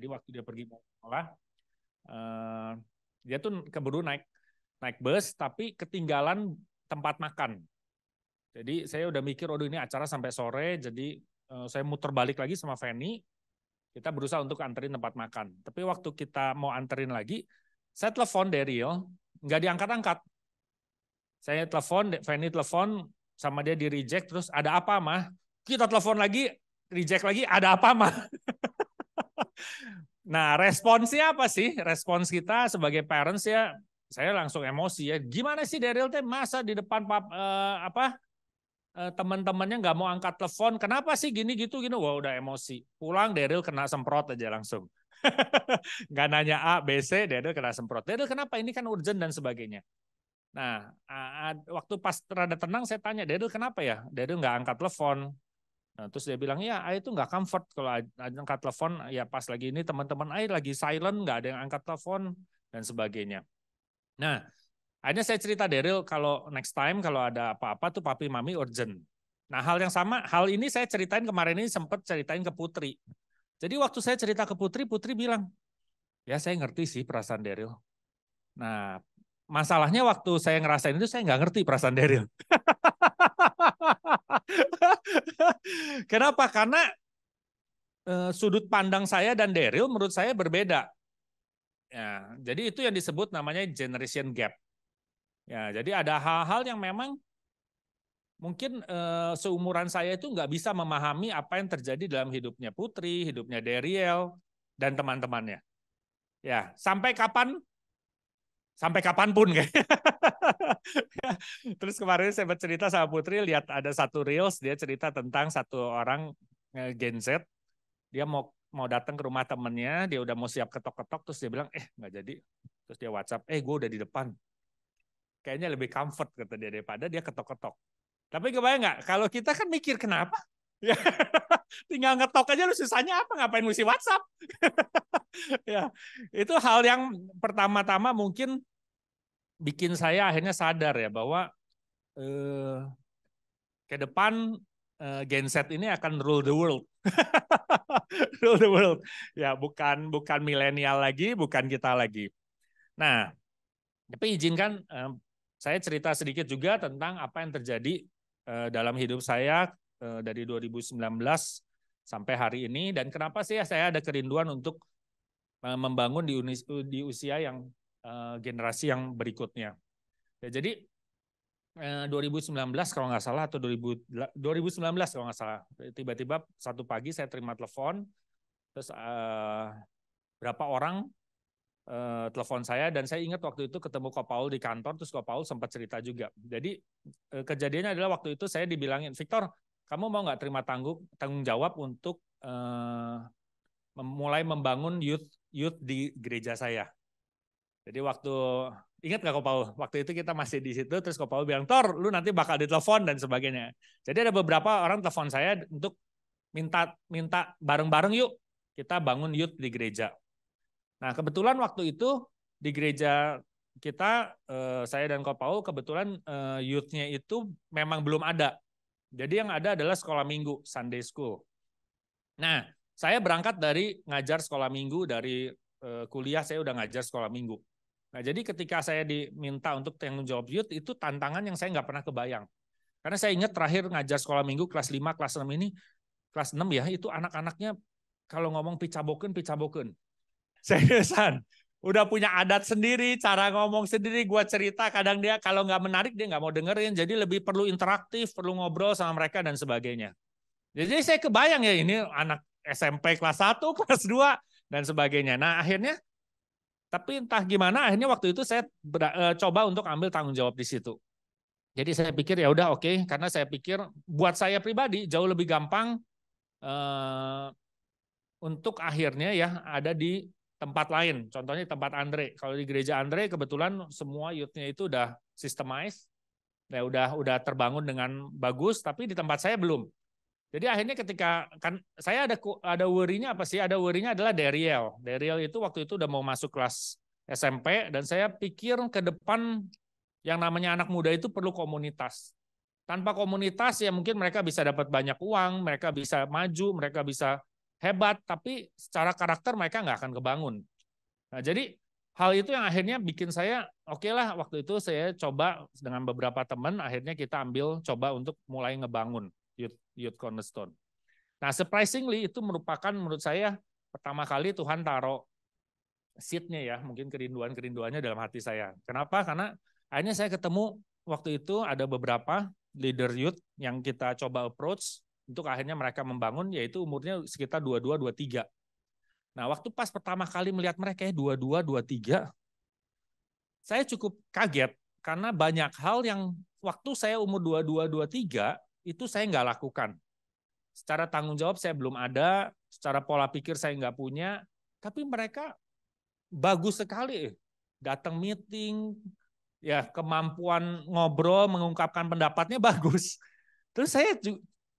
Jadi waktu dia pergi mau sekolah, uh, dia tuh keburu naik naik bus, tapi ketinggalan tempat makan. Jadi saya udah mikir, oh ini acara sampai sore, jadi uh, saya muter balik lagi sama Fanny. Kita berusaha untuk anterin tempat makan. Tapi waktu kita mau anterin lagi, saya telepon Daryl, nggak diangkat-angkat. Saya telepon, Fanny telepon, sama dia di reject, terus ada apa mah? Kita telepon lagi, reject lagi, ada apa mah? Nah, responsnya apa sih? Respons kita sebagai parents ya, saya langsung emosi ya. Gimana sih Daryl teh masa di depan pap, eh, apa eh, teman-temannya nggak mau angkat telepon? Kenapa sih gini gitu gini? Gitu? Wah udah emosi. Pulang Daryl kena semprot aja langsung. nggak nanya A, B, C, Daryl kena semprot. Daryl kenapa? Ini kan urgent dan sebagainya. Nah, waktu pas rada tenang saya tanya, Daryl kenapa ya? Daryl nggak angkat telepon. Nah, terus dia bilang, ya Ai itu nggak comfort kalau ada angkat telepon, ya pas lagi ini teman-teman Ai lagi silent, nggak ada yang angkat telepon, dan sebagainya. Nah, akhirnya saya cerita Daryl kalau next time kalau ada apa-apa tuh papi mami urgent. Nah, hal yang sama, hal ini saya ceritain kemarin ini sempat ceritain ke Putri. Jadi waktu saya cerita ke Putri, Putri bilang, ya saya ngerti sih perasaan Daryl. Nah, masalahnya waktu saya ngerasain itu saya nggak ngerti perasaan Daryl. Kenapa? Karena eh, sudut pandang saya dan Daryl menurut saya berbeda. Ya, jadi itu yang disebut namanya generation gap. Ya, jadi ada hal-hal yang memang mungkin eh, seumuran saya itu nggak bisa memahami apa yang terjadi dalam hidupnya Putri, hidupnya Daryl dan teman-temannya. Ya, sampai kapan sampai kapanpun kayak. Terus kemarin saya bercerita sama Putri lihat ada satu reels dia cerita tentang satu orang eh, Gen Z dia mau mau datang ke rumah temennya dia udah mau siap ketok-ketok terus dia bilang eh nggak jadi terus dia WhatsApp eh gue udah di depan kayaknya lebih comfort kata dia daripada dia ketok-ketok tapi kebayang nggak kalau kita kan mikir kenapa ya tinggal ngetok aja lu sisanya apa ngapain mesti WhatsApp ya itu hal yang pertama-tama mungkin bikin saya akhirnya sadar ya bahwa eh, ke depan eh, genset ini akan rule the world. rule the world. Ya, bukan bukan milenial lagi, bukan kita lagi. Nah, tapi izinkan eh, saya cerita sedikit juga tentang apa yang terjadi eh, dalam hidup saya eh, dari 2019 sampai hari ini dan kenapa sih saya ada kerinduan untuk eh, membangun di, di usia yang Eh, generasi yang berikutnya. Ya, jadi uh, eh, 2019 kalau nggak salah atau 2000, 2019 kalau nggak salah, tiba-tiba satu pagi saya terima telepon, terus uh, berapa orang uh, telepon saya dan saya ingat waktu itu ketemu Ko Paul di kantor, terus Ko Paul sempat cerita juga. Jadi uh, kejadiannya adalah waktu itu saya dibilangin, Victor, kamu mau nggak terima tanggung tanggung jawab untuk uh, mulai membangun youth youth di gereja saya. Jadi waktu ingat gak Kopau? Waktu itu kita masih di situ terus Kopau bilang, "Tor, lu nanti bakal ditelepon dan sebagainya." Jadi ada beberapa orang telepon saya untuk minta minta bareng-bareng yuk kita bangun youth di gereja. Nah, kebetulan waktu itu di gereja kita eh, saya dan Kopau kebetulan eh, youth-nya itu memang belum ada. Jadi yang ada adalah sekolah minggu, Sunday school. Nah, saya berangkat dari ngajar sekolah minggu dari eh, kuliah saya udah ngajar sekolah minggu. Nah, jadi ketika saya diminta untuk tanggung jawab youth, itu tantangan yang saya nggak pernah kebayang. Karena saya ingat terakhir ngajar sekolah minggu kelas 5, kelas 6 ini, kelas 6 ya, itu anak-anaknya kalau ngomong picaboken, picaboken. Seriusan. Udah punya adat sendiri, cara ngomong sendiri, gue cerita kadang dia kalau nggak menarik dia nggak mau dengerin, jadi lebih perlu interaktif, perlu ngobrol sama mereka dan sebagainya. Jadi saya kebayang ya ini anak SMP kelas 1, kelas 2, dan sebagainya. Nah akhirnya tapi entah gimana akhirnya waktu itu saya e, coba untuk ambil tanggung jawab di situ. Jadi saya pikir ya udah oke okay, karena saya pikir buat saya pribadi jauh lebih gampang uh, untuk akhirnya ya ada di tempat lain. Contohnya tempat Andre. Kalau di gereja Andre kebetulan semua youth-nya itu udah systemized. Ya udah udah terbangun dengan bagus tapi di tempat saya belum. Jadi akhirnya ketika kan saya ada ada worry-nya apa sih? Ada worry-nya adalah Daryl. Daryl itu waktu itu udah mau masuk kelas SMP dan saya pikir ke depan yang namanya anak muda itu perlu komunitas. Tanpa komunitas ya mungkin mereka bisa dapat banyak uang, mereka bisa maju, mereka bisa hebat, tapi secara karakter mereka nggak akan kebangun. Nah, jadi hal itu yang akhirnya bikin saya oke okay lah waktu itu saya coba dengan beberapa teman akhirnya kita ambil coba untuk mulai ngebangun Youth, Youth Cornerstone. Nah, surprisingly itu merupakan menurut saya pertama kali Tuhan taruh seatnya ya, mungkin kerinduan-kerinduannya dalam hati saya. Kenapa? Karena akhirnya saya ketemu waktu itu ada beberapa leader youth yang kita coba approach untuk akhirnya mereka membangun yaitu umurnya sekitar 22 23. Nah, waktu pas pertama kali melihat mereka ya 22 23 saya cukup kaget karena banyak hal yang waktu saya umur 22 23 itu saya nggak lakukan. Secara tanggung jawab saya belum ada, secara pola pikir saya nggak punya, tapi mereka bagus sekali. Datang meeting, ya kemampuan ngobrol, mengungkapkan pendapatnya bagus. Terus saya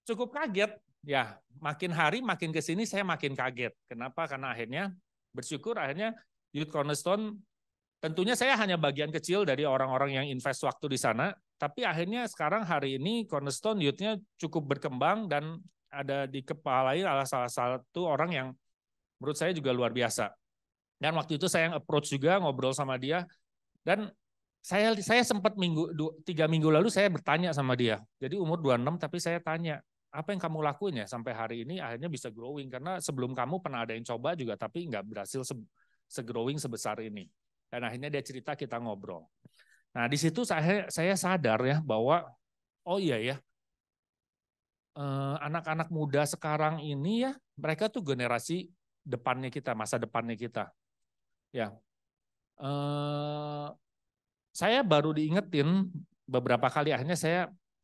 cukup kaget. Ya, makin hari makin ke sini saya makin kaget. Kenapa? Karena akhirnya bersyukur akhirnya Youth Cornerstone tentunya saya hanya bagian kecil dari orang-orang yang invest waktu di sana, tapi akhirnya sekarang hari ini Cornerstone youth-nya cukup berkembang dan ada di kepala lain salah satu orang yang menurut saya juga luar biasa. Dan waktu itu saya yang approach juga ngobrol sama dia dan saya saya sempat minggu dua, tiga minggu lalu saya bertanya sama dia. Jadi umur 26 tapi saya tanya, apa yang kamu lakuin ya sampai hari ini akhirnya bisa growing karena sebelum kamu pernah ada yang coba juga tapi nggak berhasil se, se growing sebesar ini dan akhirnya dia cerita kita ngobrol Nah, di situ saya saya sadar ya bahwa oh iya ya. Eh, anak-anak eh, muda sekarang ini ya, mereka tuh generasi depannya kita, masa depannya kita. Ya. Eh, saya baru diingetin beberapa kali akhirnya saya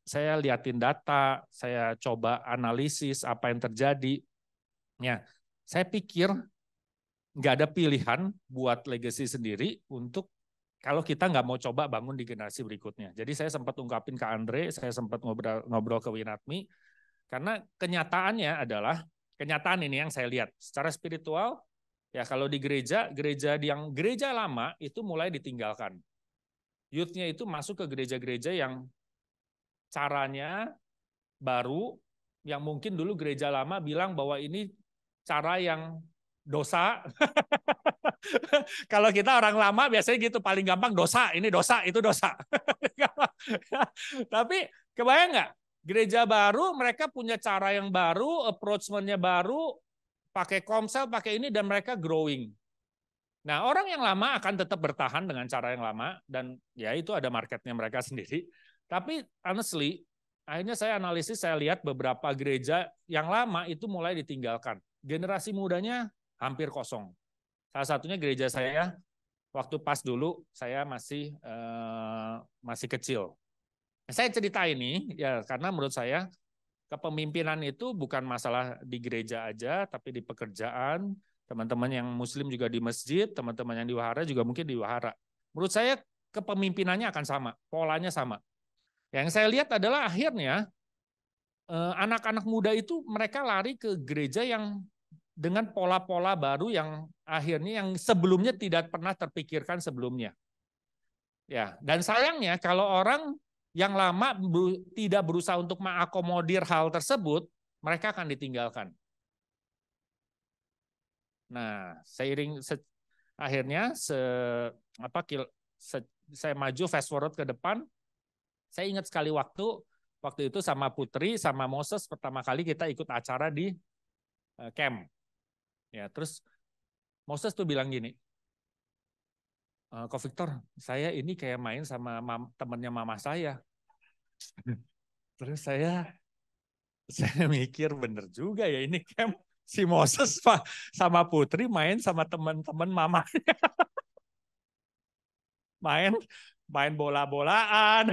saya liatin data, saya coba analisis apa yang terjadi. Ya, saya pikir nggak ada pilihan buat legacy sendiri untuk kalau kita nggak mau coba bangun di generasi berikutnya. Jadi saya sempat ungkapin ke Andre, saya sempat ngobrol, ngobrol ke Winatmi, karena kenyataannya adalah, kenyataan ini yang saya lihat, secara spiritual, ya kalau di gereja, gereja yang gereja lama itu mulai ditinggalkan. Youth-nya itu masuk ke gereja-gereja yang caranya baru, yang mungkin dulu gereja lama bilang bahwa ini cara yang dosa. Kalau kita orang lama biasanya gitu paling gampang dosa, ini dosa, itu dosa. Tapi kebayang nggak? Gereja baru, mereka punya cara yang baru, approachment baru, pakai komsel, pakai ini, dan mereka growing. Nah, orang yang lama akan tetap bertahan dengan cara yang lama, dan ya itu ada marketnya mereka sendiri. Tapi honestly, akhirnya saya analisis, saya lihat beberapa gereja yang lama itu mulai ditinggalkan. Generasi mudanya hampir kosong. Salah satunya gereja saya waktu pas dulu saya masih uh, masih kecil. Nah, saya cerita ini ya karena menurut saya kepemimpinan itu bukan masalah di gereja aja tapi di pekerjaan, teman-teman yang muslim juga di masjid, teman-teman yang di wahara juga mungkin di wahara. Menurut saya kepemimpinannya akan sama, polanya sama. Yang saya lihat adalah akhirnya eh, anak-anak muda itu mereka lari ke gereja yang dengan pola-pola baru yang akhirnya yang sebelumnya tidak pernah terpikirkan sebelumnya. Ya, dan sayangnya kalau orang yang lama tidak berusaha untuk mengakomodir hal tersebut, mereka akan ditinggalkan. Nah, seiring se, akhirnya se, apa se, saya maju fast forward ke depan, saya ingat sekali waktu waktu itu sama Putri sama Moses pertama kali kita ikut acara di eh, camp Ya, terus Moses tuh bilang gini, eh, Kok Victor, saya ini kayak main sama mam, temennya mama saya. Terus saya saya mikir bener juga ya ini camp si Moses pak sama Putri main sama teman-teman mamanya. main main bola-bolaan.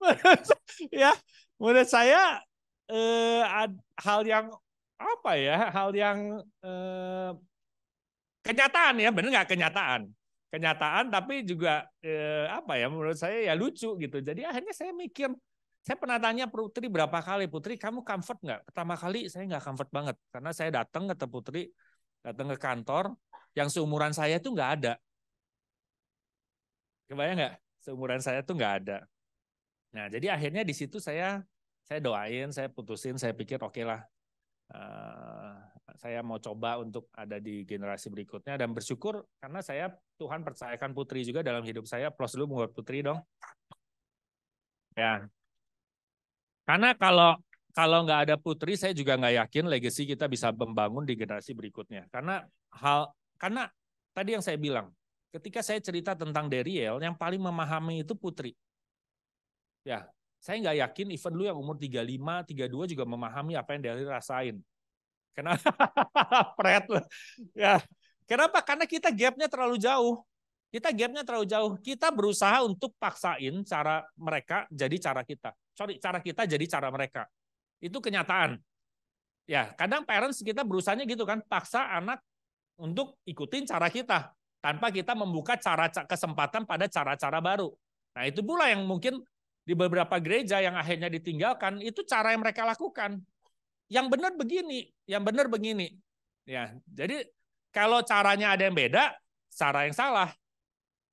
ya, menurut saya eh, hal yang apa ya hal yang eh, kenyataan ya benar nggak kenyataan kenyataan tapi juga eh, apa ya menurut saya ya lucu gitu jadi akhirnya saya mikir saya pernah tanya Putri berapa kali Putri kamu comfort nggak pertama kali saya nggak comfort banget karena saya datang ke Putri datang ke kantor yang seumuran saya tuh nggak ada kebayang nggak seumuran saya tuh nggak ada nah jadi akhirnya di situ saya saya doain saya putusin saya pikir oke okay lah Eh, saya mau coba untuk ada di generasi berikutnya dan bersyukur karena saya Tuhan percayakan putri juga dalam hidup saya. Plus dulu buat putri dong. Ya. Karena kalau kalau nggak ada putri, saya juga nggak yakin legacy kita bisa membangun di generasi berikutnya. Karena hal karena tadi yang saya bilang, ketika saya cerita tentang Daryl yang paling memahami itu putri. Ya, saya nggak yakin even lu yang umur 35, 32 juga memahami apa yang Dali rasain. Kenapa? Pret. Ya. Kenapa? Karena kita gapnya terlalu jauh. Kita gapnya terlalu jauh. Kita berusaha untuk paksain cara mereka jadi cara kita. Sorry, cara kita jadi cara mereka. Itu kenyataan. Ya, kadang parents kita berusahanya gitu kan, paksa anak untuk ikutin cara kita tanpa kita membuka cara kesempatan pada cara-cara baru. Nah, itu pula yang mungkin di beberapa gereja yang akhirnya ditinggalkan itu cara yang mereka lakukan. Yang benar begini, yang benar begini. Ya, jadi kalau caranya ada yang beda, cara yang salah.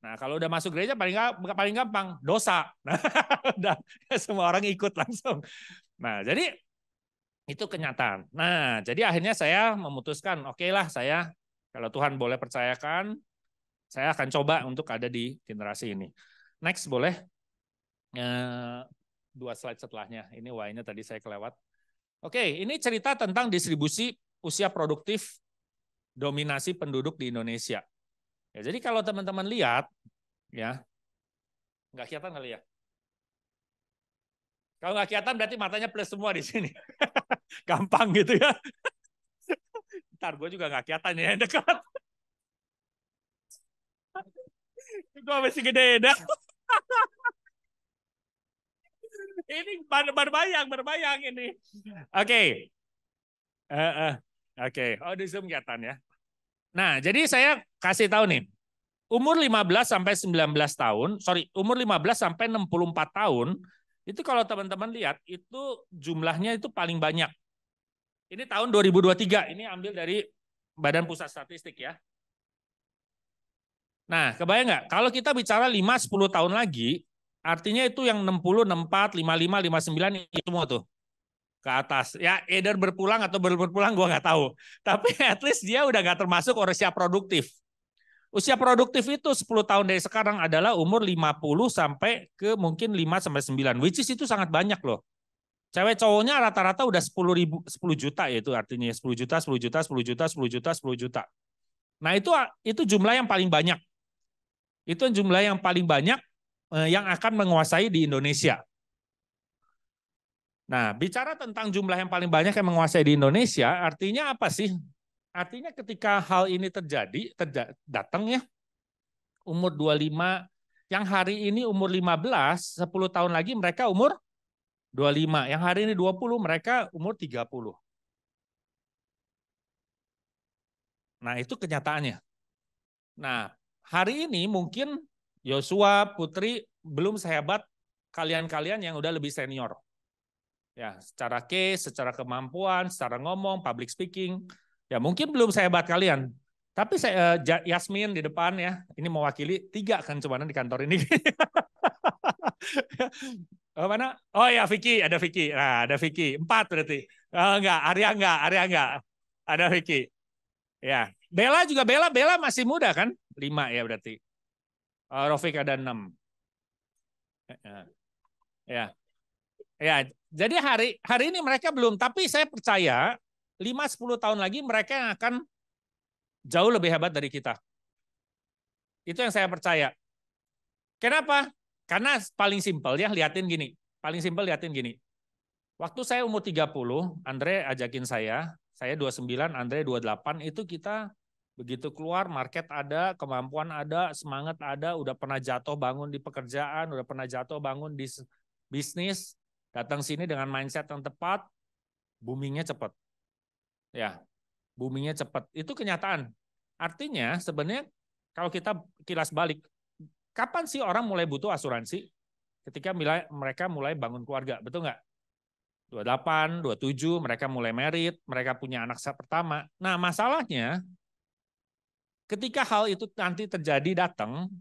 Nah, kalau udah masuk gereja paling gampang, paling gampang dosa. Nah, semua orang ikut langsung. Nah, jadi itu kenyataan. Nah, jadi akhirnya saya memutuskan, oke okay lah saya kalau Tuhan boleh percayakan, saya akan coba untuk ada di generasi ini. Next boleh dua slide setelahnya. Ini y nya tadi saya kelewat. Oke, ini cerita tentang distribusi usia produktif dominasi penduduk di Indonesia. Ya, jadi kalau teman-teman lihat, ya nggak kelihatan kali ya. Kalau nggak kelihatan berarti matanya plus semua di sini. Gampang gitu ya. Ntar gue juga nggak kelihatan ya yang dekat. gue masih gede ya ini berbayang, berbayang ini. Oke. Okay. Uh, uh, Oke. Okay. Oh, di Zoom kelihatan ya. Nah, jadi saya kasih tahu nih. Umur 15 sampai 19 tahun, sorry, umur 15 sampai 64 tahun, itu kalau teman-teman lihat, itu jumlahnya itu paling banyak. Ini tahun 2023, ini ambil dari Badan Pusat Statistik ya. Nah, kebayang nggak? Kalau kita bicara 5-10 tahun lagi, Artinya itu yang 60, 64, 55, 59 itu semua tuh ke atas. Ya, either berpulang atau belum berpulang gue nggak tahu. Tapi at least dia udah nggak termasuk usia produktif. Usia produktif itu 10 tahun dari sekarang adalah umur 50 sampai ke mungkin 5 sampai 9. Which is itu sangat banyak loh. Cewek cowoknya rata-rata udah 10 ribu 10 juta ya itu artinya 10 juta, 10 juta, 10 juta, 10 juta, 10 juta. Nah, itu itu jumlah yang paling banyak. Itu jumlah yang paling banyak Eh, yang akan menguasai di Indonesia. Nah, bicara tentang jumlah yang paling banyak yang menguasai di Indonesia, artinya apa sih? Artinya ketika hal ini terjadi, terja datang ya, umur 25, yang hari ini umur 15, 10 tahun lagi mereka umur 25, yang hari ini 20, mereka umur 30. Nah, itu kenyataannya. Nah, hari ini mungkin Yosua Putri belum sehebat kalian-kalian yang udah lebih senior. Ya, secara case, secara kemampuan, secara ngomong, public speaking, ya mungkin belum sehebat kalian. Tapi saya eh, Yasmin di depan ya, ini mewakili tiga kan cuman di kantor ini. oh, mana? Oh ya Vicky, ada Vicky. Nah, ada Vicky. Empat berarti. Oh, enggak, Arya enggak, Arya enggak. Ada Vicky. Ya. Bella juga Bella, Bella masih muda kan? Lima ya berarti. Uh, eh, Rofik ada enam. Ya. Ya, jadi hari hari ini mereka belum, tapi saya percaya 5-10 tahun lagi mereka akan jauh lebih hebat dari kita. Itu yang saya percaya. Kenapa? Karena paling simpel ya, liatin gini. Paling simpel liatin gini. Waktu saya umur 30, Andre ajakin saya, saya 29, Andre 28, itu kita Begitu keluar market ada, kemampuan ada, semangat ada, udah pernah jatuh bangun di pekerjaan, udah pernah jatuh bangun di bisnis, datang sini dengan mindset yang tepat, boomingnya cepat. Ya, boomingnya cepat. Itu kenyataan. Artinya sebenarnya kalau kita kilas balik, kapan sih orang mulai butuh asuransi? Ketika mereka mulai bangun keluarga, betul nggak? 28, 27, mereka mulai merit, mereka punya anak pertama. Nah masalahnya Ketika hal itu nanti terjadi datang,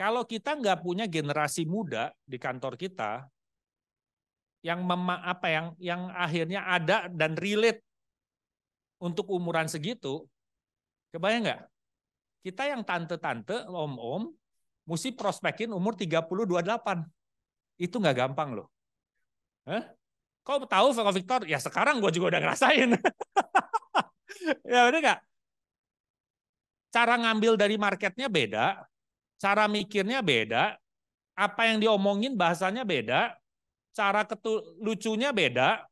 kalau kita nggak punya generasi muda di kantor kita yang mema, apa yang yang akhirnya ada dan relate untuk umuran segitu, kebayang nggak? Kita yang tante-tante, om-om, mesti prospekin umur 30-28. Itu nggak gampang loh. Hah? Kau tahu Victor, ya sekarang gue juga udah ngerasain. ya bener nggak? cara ngambil dari marketnya beda, cara mikirnya beda, apa yang diomongin bahasanya beda, cara ketu, lucunya beda.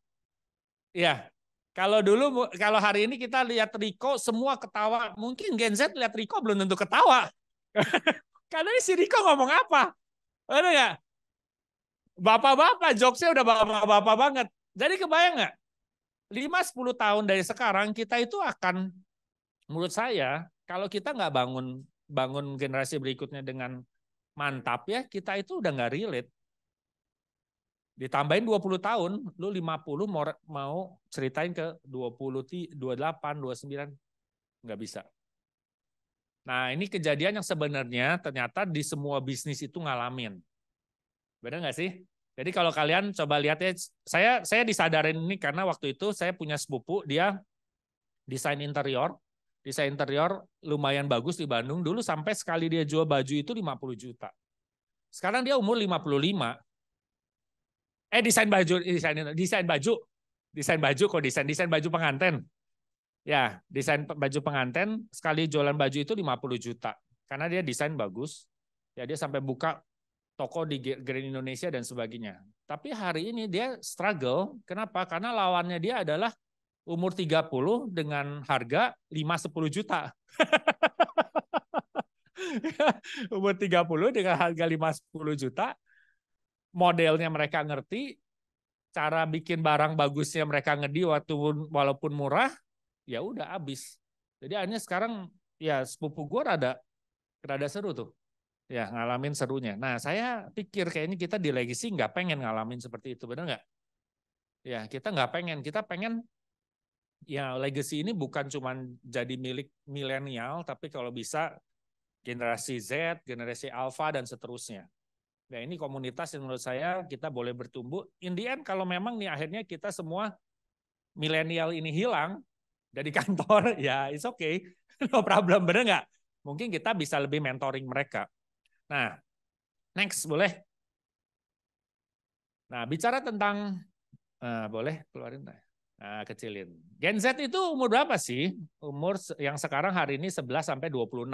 Ya, kalau dulu kalau hari ini kita lihat Riko semua ketawa, mungkin Gen Z lihat Riko belum tentu ketawa. Karena ini si Riko ngomong apa? Ada nggak? Bapak-bapak, jokesnya udah bapak-bapak banget. Jadi kebayang nggak? 5-10 tahun dari sekarang kita itu akan, menurut saya, kalau kita nggak bangun bangun generasi berikutnya dengan mantap ya, kita itu udah nggak relate. Ditambahin 20 tahun, lu 50 mau, mau ceritain ke 20, 28, 29, nggak bisa. Nah ini kejadian yang sebenarnya ternyata di semua bisnis itu ngalamin. Benar nggak sih? Jadi kalau kalian coba lihat ya, saya saya disadarin ini karena waktu itu saya punya sepupu dia desain interior desain interior lumayan bagus di Bandung. Dulu sampai sekali dia jual baju itu 50 juta. Sekarang dia umur 55. Eh desain baju, desain, desain baju. Desain baju kok desain, desain baju pengantin. Ya, desain baju pengantin sekali jualan baju itu 50 juta. Karena dia desain bagus. Ya dia sampai buka toko di Green Indonesia dan sebagainya. Tapi hari ini dia struggle. Kenapa? Karena lawannya dia adalah umur 30 dengan harga 5-10 juta. umur 30 dengan harga 5-10 juta, modelnya mereka ngerti, cara bikin barang bagusnya mereka ngedi waktu walaupun murah, ya udah habis. Jadi akhirnya sekarang ya sepupu gue rada rada seru tuh. Ya ngalamin serunya. Nah saya pikir kayaknya kita di legacy nggak pengen ngalamin seperti itu, bener nggak? Ya kita nggak pengen, kita pengen ya legacy ini bukan cuma jadi milik milenial, tapi kalau bisa generasi Z, generasi Alpha dan seterusnya. Nah ini komunitas yang menurut saya kita boleh bertumbuh. In the end kalau memang nih akhirnya kita semua milenial ini hilang dari kantor, ya it's okay, no problem, bener nggak? Mungkin kita bisa lebih mentoring mereka. Nah, next boleh? Nah, bicara tentang, uh, boleh keluarin. Nah. Nah, kecilin. Gen Z itu umur berapa sih? Umur yang sekarang hari ini 11 sampai 26.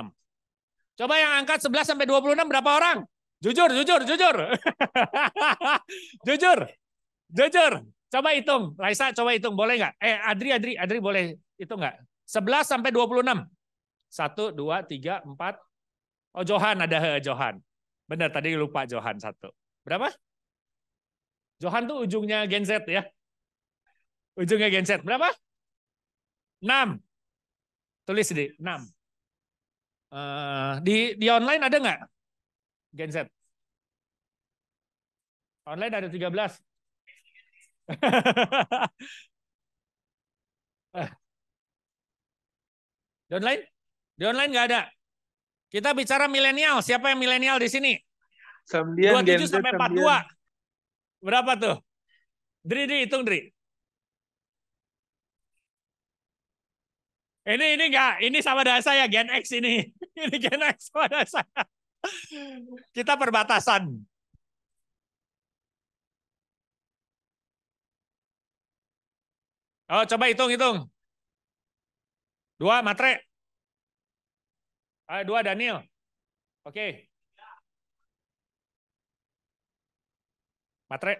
Coba yang angkat 11 sampai 26 berapa orang? Jujur, jujur, jujur. jujur. Jujur. Coba hitung. Raisa coba hitung. Boleh nggak? Eh, Adri, Adri, Adri boleh hitung nggak? 11 sampai 26. 1, 2, 3, 4. Oh, Johan ada he, Johan. Benar, tadi lupa Johan satu. Berapa? Johan tuh ujungnya Gen Z ya. Ujungnya genset. Berapa? 6. Tulis di 6. Uh, eh, di di online ada nggak genset? Online ada 13. di online? Di online nggak ada. Kita bicara milenial. Siapa yang milenial di sini? Sambian, 27 sampai 42. Berapa tuh? Dri, Dri, hitung Dri. Ini ini enggak, ini sama dengan saya Gen X ini. Ini Gen X sama dengan saya. Kita perbatasan. Oh, coba hitung-hitung. Dua, Matre. Eh, dua, Daniel. Oke. Okay. Matre.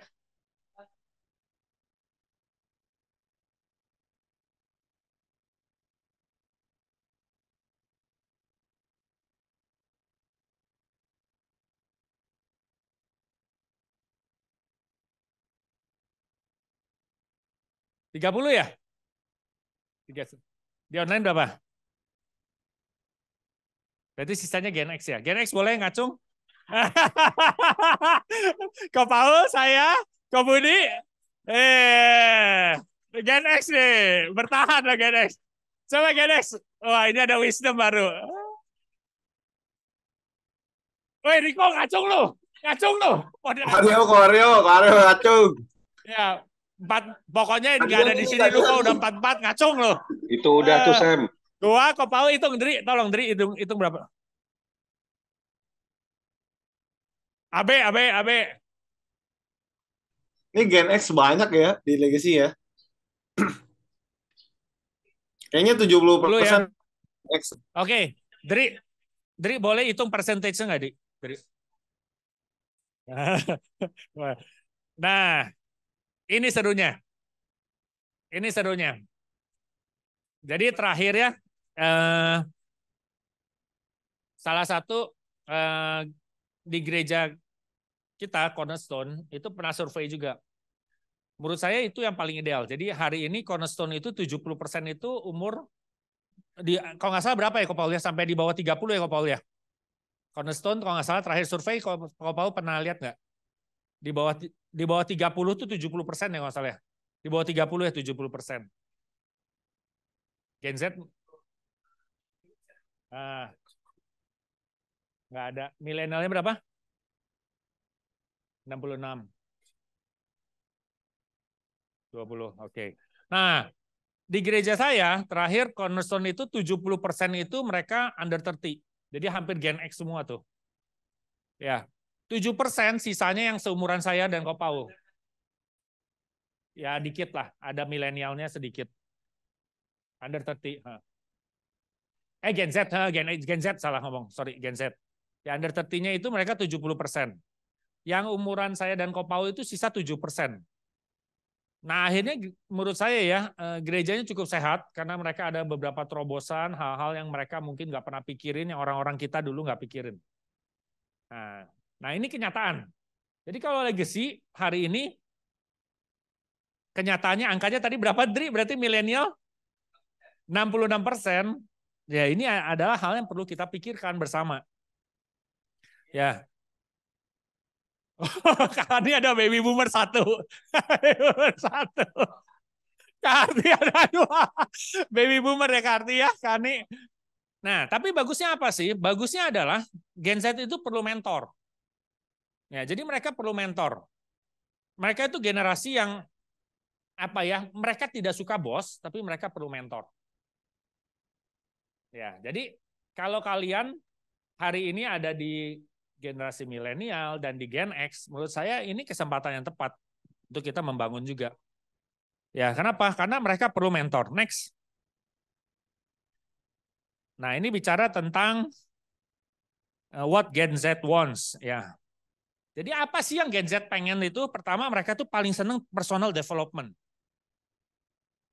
30 ya? Di online berapa? Berarti sisanya Gen X ya. Gen X boleh ngacung? Kau Paul, saya, kau Budi. Eh, Gen X nih, bertahan lah Gen X. Coba Gen X. Wah, ini ada wisdom baru. Woi, Riko ngacung lu. Ngacung lu. Koreo, kario kario ngacung. Ya, empat pokoknya nggak ada di sini lu kau udah empat empat ngacung lo itu udah tuh eh, Sam dua kau pau hitung dri tolong dri hitung hitung berapa abe abe abe. ini Gen X banyak ya di legacy ya kayaknya tujuh puluh ya. persen X oke okay. Dri Dri boleh hitung persentasenya nggak Dri Dri nah ini serunya. Ini serunya. Jadi terakhir ya, eh, salah satu eh, di gereja kita, Cornerstone, itu pernah survei juga. Menurut saya itu yang paling ideal. Jadi hari ini Cornerstone itu 70% itu umur, di, kalau nggak salah berapa ya Kopal ya? Sampai di bawah 30 ya Kopal ya? Cornerstone kalau nggak salah terakhir survei, Kopal pernah lihat nggak? Di bawah di bawah 30 itu 70 persen ya nggak salah ya. Di bawah 30 ya 70 persen. Gen Z ah, ada. Milenialnya berapa? 66. 20, oke. Okay. Nah, di gereja saya terakhir cornerstone itu 70% persen itu mereka under 30. Jadi hampir gen X semua tuh. Ya. Tujuh persen sisanya yang seumuran saya dan kau Paul. Ya dikit lah, ada milenialnya sedikit. Under 30. Eh Gen Z, huh, Gen, Gen Z salah ngomong, sorry Gen Z. Ya under 30-nya itu mereka tujuh puluh persen. Yang umuran saya dan kau Paul itu sisa tujuh persen. Nah akhirnya menurut saya ya eh, gerejanya cukup sehat karena mereka ada beberapa terobosan hal-hal yang mereka mungkin nggak pernah pikirin yang orang-orang kita dulu nggak pikirin. Nah, Nah ini kenyataan. Jadi kalau legacy hari ini kenyataannya angkanya tadi berapa Dri? Berarti milenial 66 persen. Ya ini adalah hal yang perlu kita pikirkan bersama. Ya, Kali ada baby boomer satu. baby boomer satu. kali ada dua. Baby boomer ya Karti ya, Kani. Nah, tapi bagusnya apa sih? Bagusnya adalah Gen Z itu perlu mentor. Ya, jadi mereka perlu mentor. Mereka itu generasi yang apa ya? Mereka tidak suka bos, tapi mereka perlu mentor. Ya, jadi kalau kalian hari ini ada di generasi milenial dan di Gen X, menurut saya ini kesempatan yang tepat untuk kita membangun juga. Ya, kenapa? Karena mereka perlu mentor. Next. Nah, ini bicara tentang eh, what Gen Z wants, ya. Jadi apa sih yang Gen Z pengen itu? Pertama mereka tuh paling seneng personal development.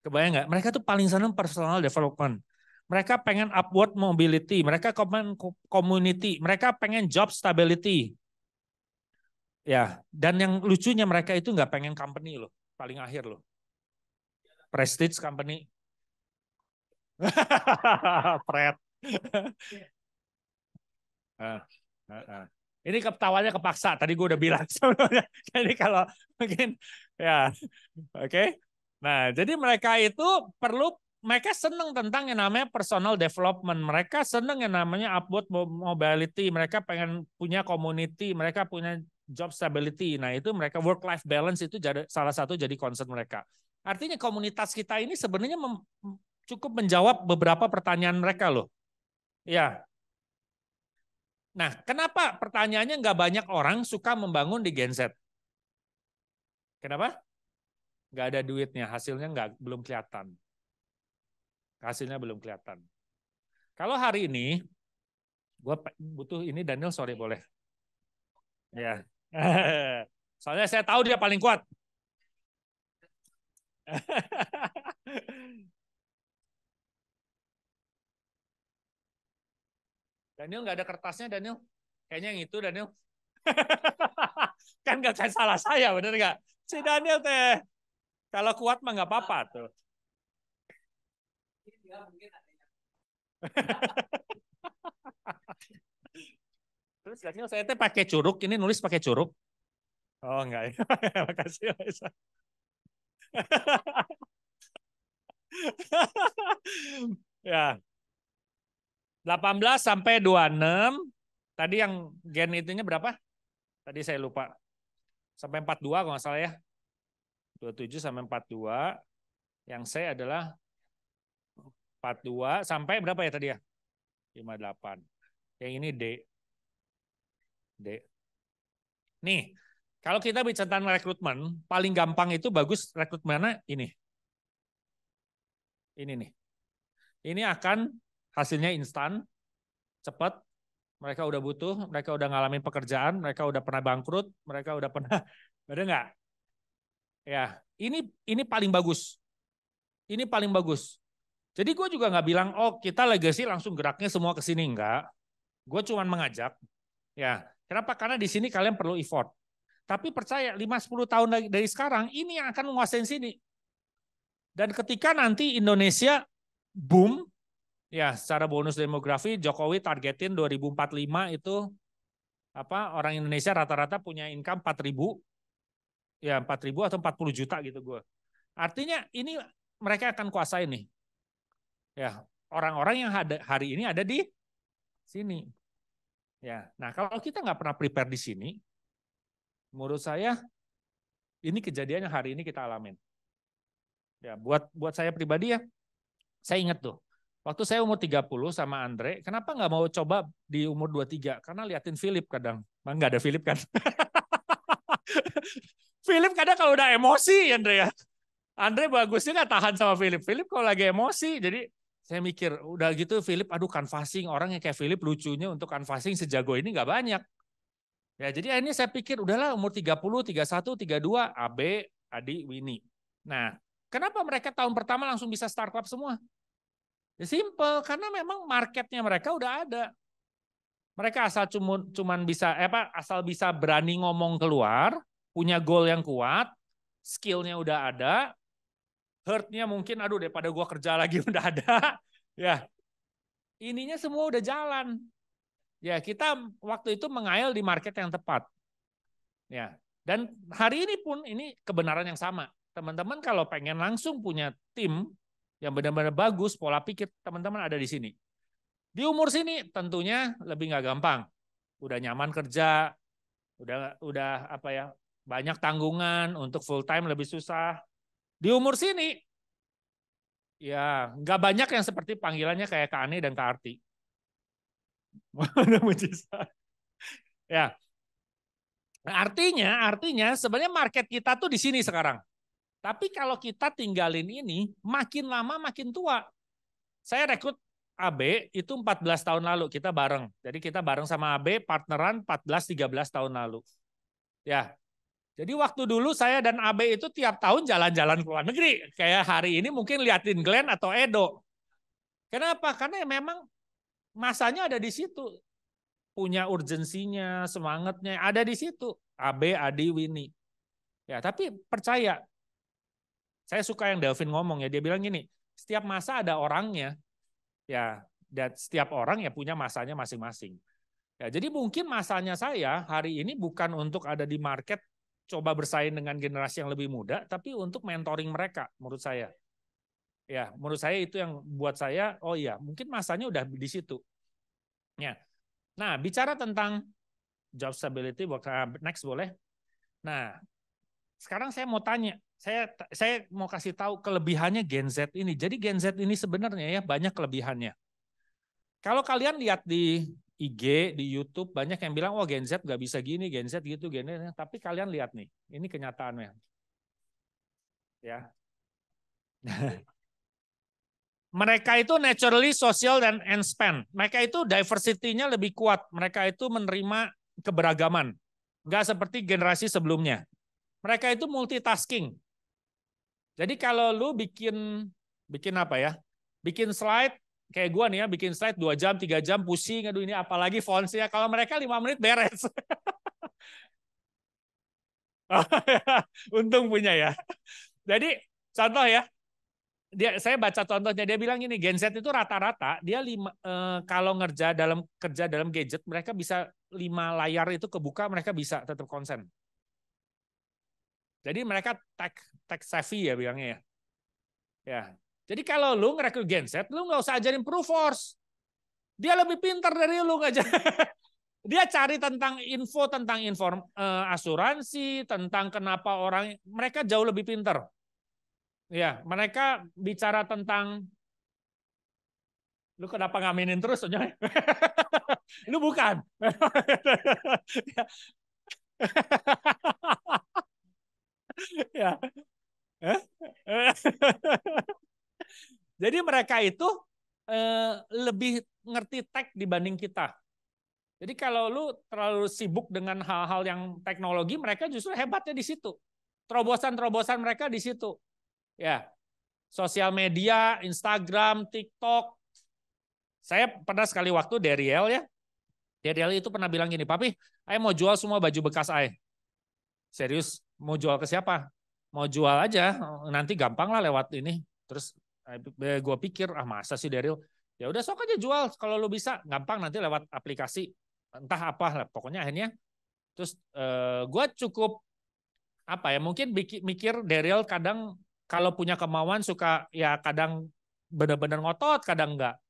Kebayang nggak? Mereka tuh paling seneng personal development. Mereka pengen upward mobility, mereka pengen community, mereka pengen job stability. Ya, dan yang lucunya mereka itu nggak pengen company loh, paling akhir loh. Prestige company. Pret. uh, uh, uh. Ini ketawanya kepaksa. Tadi gue udah bilang sebenarnya. Jadi kalau mungkin ya, oke. Okay. Nah, jadi mereka itu perlu mereka senang tentang yang namanya personal development. Mereka senang yang namanya upward mobility. Mereka pengen punya community. Mereka punya job stability. Nah itu mereka work life balance itu jadi, salah satu jadi concern mereka. Artinya komunitas kita ini sebenarnya cukup menjawab beberapa pertanyaan mereka loh. Ya, Nah, kenapa pertanyaannya nggak banyak orang suka membangun di genset? Kenapa? Nggak ada duitnya, hasilnya nggak belum kelihatan. Hasilnya belum kelihatan. Kalau hari ini, gue butuh ini Daniel, sorry boleh. Ya, soalnya saya tahu dia paling kuat. Daniel nggak ada kertasnya Daniel kayaknya yang itu Daniel kan nggak kan salah saya bener nggak si Daniel teh kalau kuat mah nggak apa-apa tuh Terus Daniel saya teh pakai curug, ini nulis pakai curug. Oh enggak ya, makasih ya, 18 sampai 26. Tadi yang gen itunya berapa? Tadi saya lupa. Sampai 42 kalau nggak salah ya. 27 sampai 42. Yang saya adalah 42 sampai berapa ya tadi ya? 58. Yang ini D. D. Nih, kalau kita bicara tentang rekrutmen, paling gampang itu bagus rekrutmennya ini. Ini nih. Ini akan hasilnya instan, cepat, mereka udah butuh, mereka udah ngalamin pekerjaan, mereka udah pernah bangkrut, mereka udah pernah, ada nggak? Ya, ini ini paling bagus. Ini paling bagus. Jadi gue juga nggak bilang, oh kita legacy langsung geraknya semua ke sini. Enggak. Gue cuma mengajak. Ya, kenapa? Karena di sini kalian perlu effort. Tapi percaya 5-10 tahun dari sekarang, ini yang akan menguasai sini. Dan ketika nanti Indonesia boom, Ya, secara bonus demografi Jokowi targetin 2045 itu apa orang Indonesia rata-rata punya income ribu ya ribu atau 40 juta gitu gue. Artinya ini mereka akan kuasai nih. Ya, orang-orang yang hari ini ada di sini. Ya, nah kalau kita nggak pernah prepare di sini, menurut saya ini kejadiannya hari ini kita alamin. Ya, buat buat saya pribadi ya, saya ingat tuh Waktu saya umur 30 sama Andre, kenapa nggak mau coba di umur 23? Karena liatin Philip kadang. Bang nggak ada Philip kan? Philip kadang kalau udah emosi, Andre ya. Andre bagusnya nggak tahan sama Philip. Philip kalau lagi emosi, jadi saya mikir, udah gitu Philip, aduh canvassing, orang yang kayak Philip lucunya untuk canvassing sejago ini nggak banyak. Ya, jadi ini saya pikir, udahlah umur 30, 31, 32, AB, Adi, Winnie. Nah, kenapa mereka tahun pertama langsung bisa start club semua? Ya simple, karena memang marketnya mereka udah ada. Mereka asal cuman, cuman bisa eh apa asal bisa berani ngomong keluar, punya goal yang kuat, skillnya udah ada, hurtnya mungkin aduh daripada gua kerja lagi udah ada, ya ininya semua udah jalan. Ya kita waktu itu mengail di market yang tepat. Ya dan hari ini pun ini kebenaran yang sama. Teman-teman kalau pengen langsung punya tim yang benar-benar bagus pola pikir teman-teman ada di sini. Di umur sini tentunya lebih nggak gampang. Udah nyaman kerja, udah udah apa ya banyak tanggungan untuk full time lebih susah. Di umur sini ya nggak banyak yang seperti panggilannya kayak Kak Ani dan Kak Arti. ya. artinya, artinya sebenarnya market kita tuh di sini sekarang. Tapi kalau kita tinggalin ini, makin lama makin tua. Saya rekrut AB itu 14 tahun lalu kita bareng. Jadi kita bareng sama AB partneran 14 13 tahun lalu. Ya. Jadi waktu dulu saya dan AB itu tiap tahun jalan-jalan ke luar negeri. Kayak hari ini mungkin liatin Glenn atau Edo. Kenapa? Karena ya memang masanya ada di situ. Punya urgensinya, semangatnya ada di situ. AB, Adi, Wini. Ya, tapi percaya saya suka yang Delvin ngomong ya, dia bilang gini, setiap masa ada orangnya. Ya, dan setiap orang ya punya masanya masing-masing. Ya, jadi mungkin masanya saya hari ini bukan untuk ada di market coba bersaing dengan generasi yang lebih muda, tapi untuk mentoring mereka menurut saya. Ya, menurut saya itu yang buat saya, oh iya, mungkin masanya udah di situ. Ya. Nah, bicara tentang job stability, next boleh. Nah, sekarang saya mau tanya, saya saya mau kasih tahu kelebihannya Gen Z ini. Jadi Gen Z ini sebenarnya ya banyak kelebihannya. Kalau kalian lihat di IG, di YouTube banyak yang bilang wah oh, Gen Z nggak bisa gini, Gen Z gitu, Gen Z. Tapi kalian lihat nih, ini kenyataannya. Ya. mereka itu naturally social dan and span. Mereka itu diversity-nya lebih kuat. Mereka itu menerima keberagaman. Nggak seperti generasi sebelumnya mereka itu multitasking. Jadi kalau lu bikin bikin apa ya? Bikin slide kayak gua nih ya, bikin slide 2 jam, 3 jam pusing, aduh ini apalagi fontsnya. Kalau mereka 5 menit beres. Untung punya ya. Jadi contoh ya, dia saya baca contohnya dia bilang ini Gen Z itu rata-rata dia lima, eh, kalau ngerja dalam kerja dalam gadget mereka bisa lima layar itu kebuka mereka bisa tetap konsen. Jadi mereka tech tech savvy ya bilangnya ya. Ya. Jadi kalau lu ngerekrut genset, lu nggak usah ajarin proof force. Dia lebih pintar dari lu aja. Dia cari tentang info tentang inform eh, asuransi, tentang kenapa orang mereka jauh lebih pintar. Ya, mereka bicara tentang lu kenapa ngaminin terus soalnya? lu bukan. Ya. ya. Jadi mereka itu eh, lebih ngerti tech dibanding kita. Jadi kalau lu terlalu sibuk dengan hal-hal yang teknologi, mereka justru hebatnya di situ. Terobosan-terobosan mereka di situ. Ya. Sosial media, Instagram, TikTok. Saya pernah sekali waktu Deriel ya. Deriel itu pernah bilang gini, "Papi, saya mau jual semua baju bekas saya." Serius, mau jual ke siapa? Mau jual aja, nanti gampang lah lewat ini. Terus eh, gue pikir, ah masa sih Daryl? Ya udah sok aja jual kalau lu bisa, gampang nanti lewat aplikasi. Entah apa lah, pokoknya akhirnya. Terus eh, gue cukup, apa ya, mungkin mikir Daryl kadang kalau punya kemauan suka ya kadang benar-benar ngotot, kadang enggak.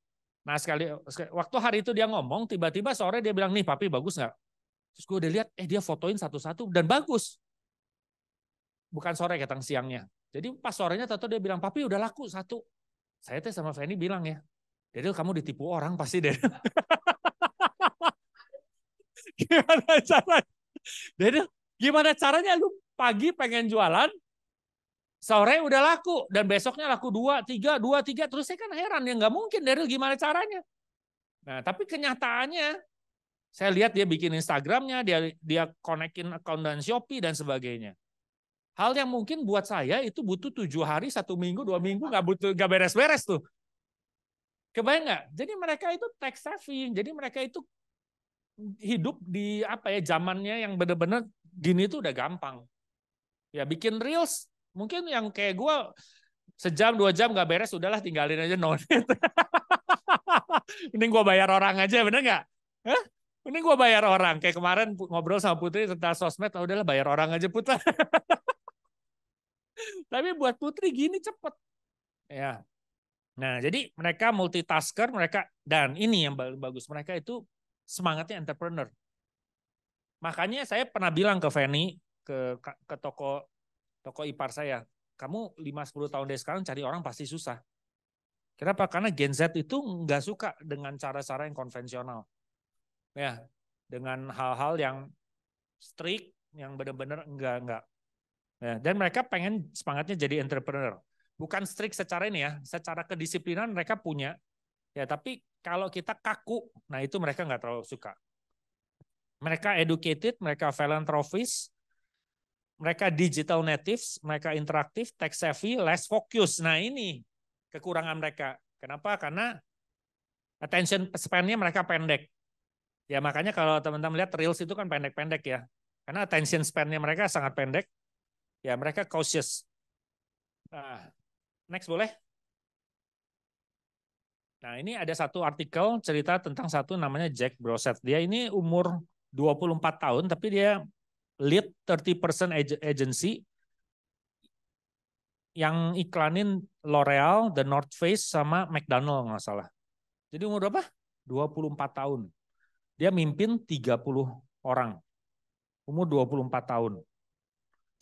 Nah sekali waktu hari itu dia ngomong, tiba-tiba sore dia bilang, nih papi bagus nggak? Terus gue udah lihat, eh dia fotoin satu-satu dan bagus bukan sore ketang siangnya. Jadi pas sorenya tato dia bilang, "Papi udah laku satu." Saya teh sama Feni bilang ya, "Jadi kamu ditipu orang pasti deh." gimana caranya? Jadi gimana caranya lu pagi pengen jualan, sore udah laku dan besoknya laku dua tiga dua tiga terus saya kan heran ya nggak mungkin dari gimana caranya nah tapi kenyataannya saya lihat dia bikin Instagramnya, dia dia konekin account dan Shopee dan sebagainya. Hal yang mungkin buat saya itu butuh tujuh hari, satu minggu, dua minggu nggak butuh nggak beres-beres tuh. Kebayang nggak? Jadi mereka itu tax saving. Jadi mereka itu hidup di apa ya zamannya yang bener-bener gini tuh udah gampang. Ya bikin reels mungkin yang kayak gue sejam dua jam nggak beres udahlah tinggalin aja non. Mending gue bayar orang aja bener nggak? Hah? Mending gue bayar orang. Kayak kemarin ngobrol sama Putri tentang sosmed, ah, udahlah bayar orang aja Putra. Tapi buat Putri gini cepet. Ya. Nah, jadi mereka multitasker, mereka dan ini yang bagus, mereka itu semangatnya entrepreneur. Makanya saya pernah bilang ke Feni ke ke toko toko ipar saya, kamu 5-10 tahun dari sekarang cari orang pasti susah. Kenapa? Karena Gen Z itu nggak suka dengan cara-cara yang konvensional. Ya, dengan hal-hal yang strict, yang benar-benar enggak enggak. Ya, dan mereka pengen semangatnya jadi entrepreneur. Bukan strict secara ini ya, secara kedisiplinan mereka punya. Ya, tapi kalau kita kaku, nah itu mereka nggak terlalu suka. Mereka educated, mereka philanthropist, mereka digital natives, mereka interaktif, tech savvy, less focus. Nah ini kekurangan mereka. Kenapa? Karena attention span-nya mereka pendek. Ya makanya kalau teman-teman lihat reels itu kan pendek-pendek ya. Karena attention span-nya mereka sangat pendek. Ya, mereka cautious. Nah, next boleh? Nah, ini ada satu artikel cerita tentang satu namanya Jack Brosset. Dia ini umur 24 tahun, tapi dia lead 30% agency yang iklanin L'Oreal, The North Face, sama McDonald nggak salah. Jadi umur berapa? 24 tahun. Dia mimpin 30 orang. Umur 24 tahun.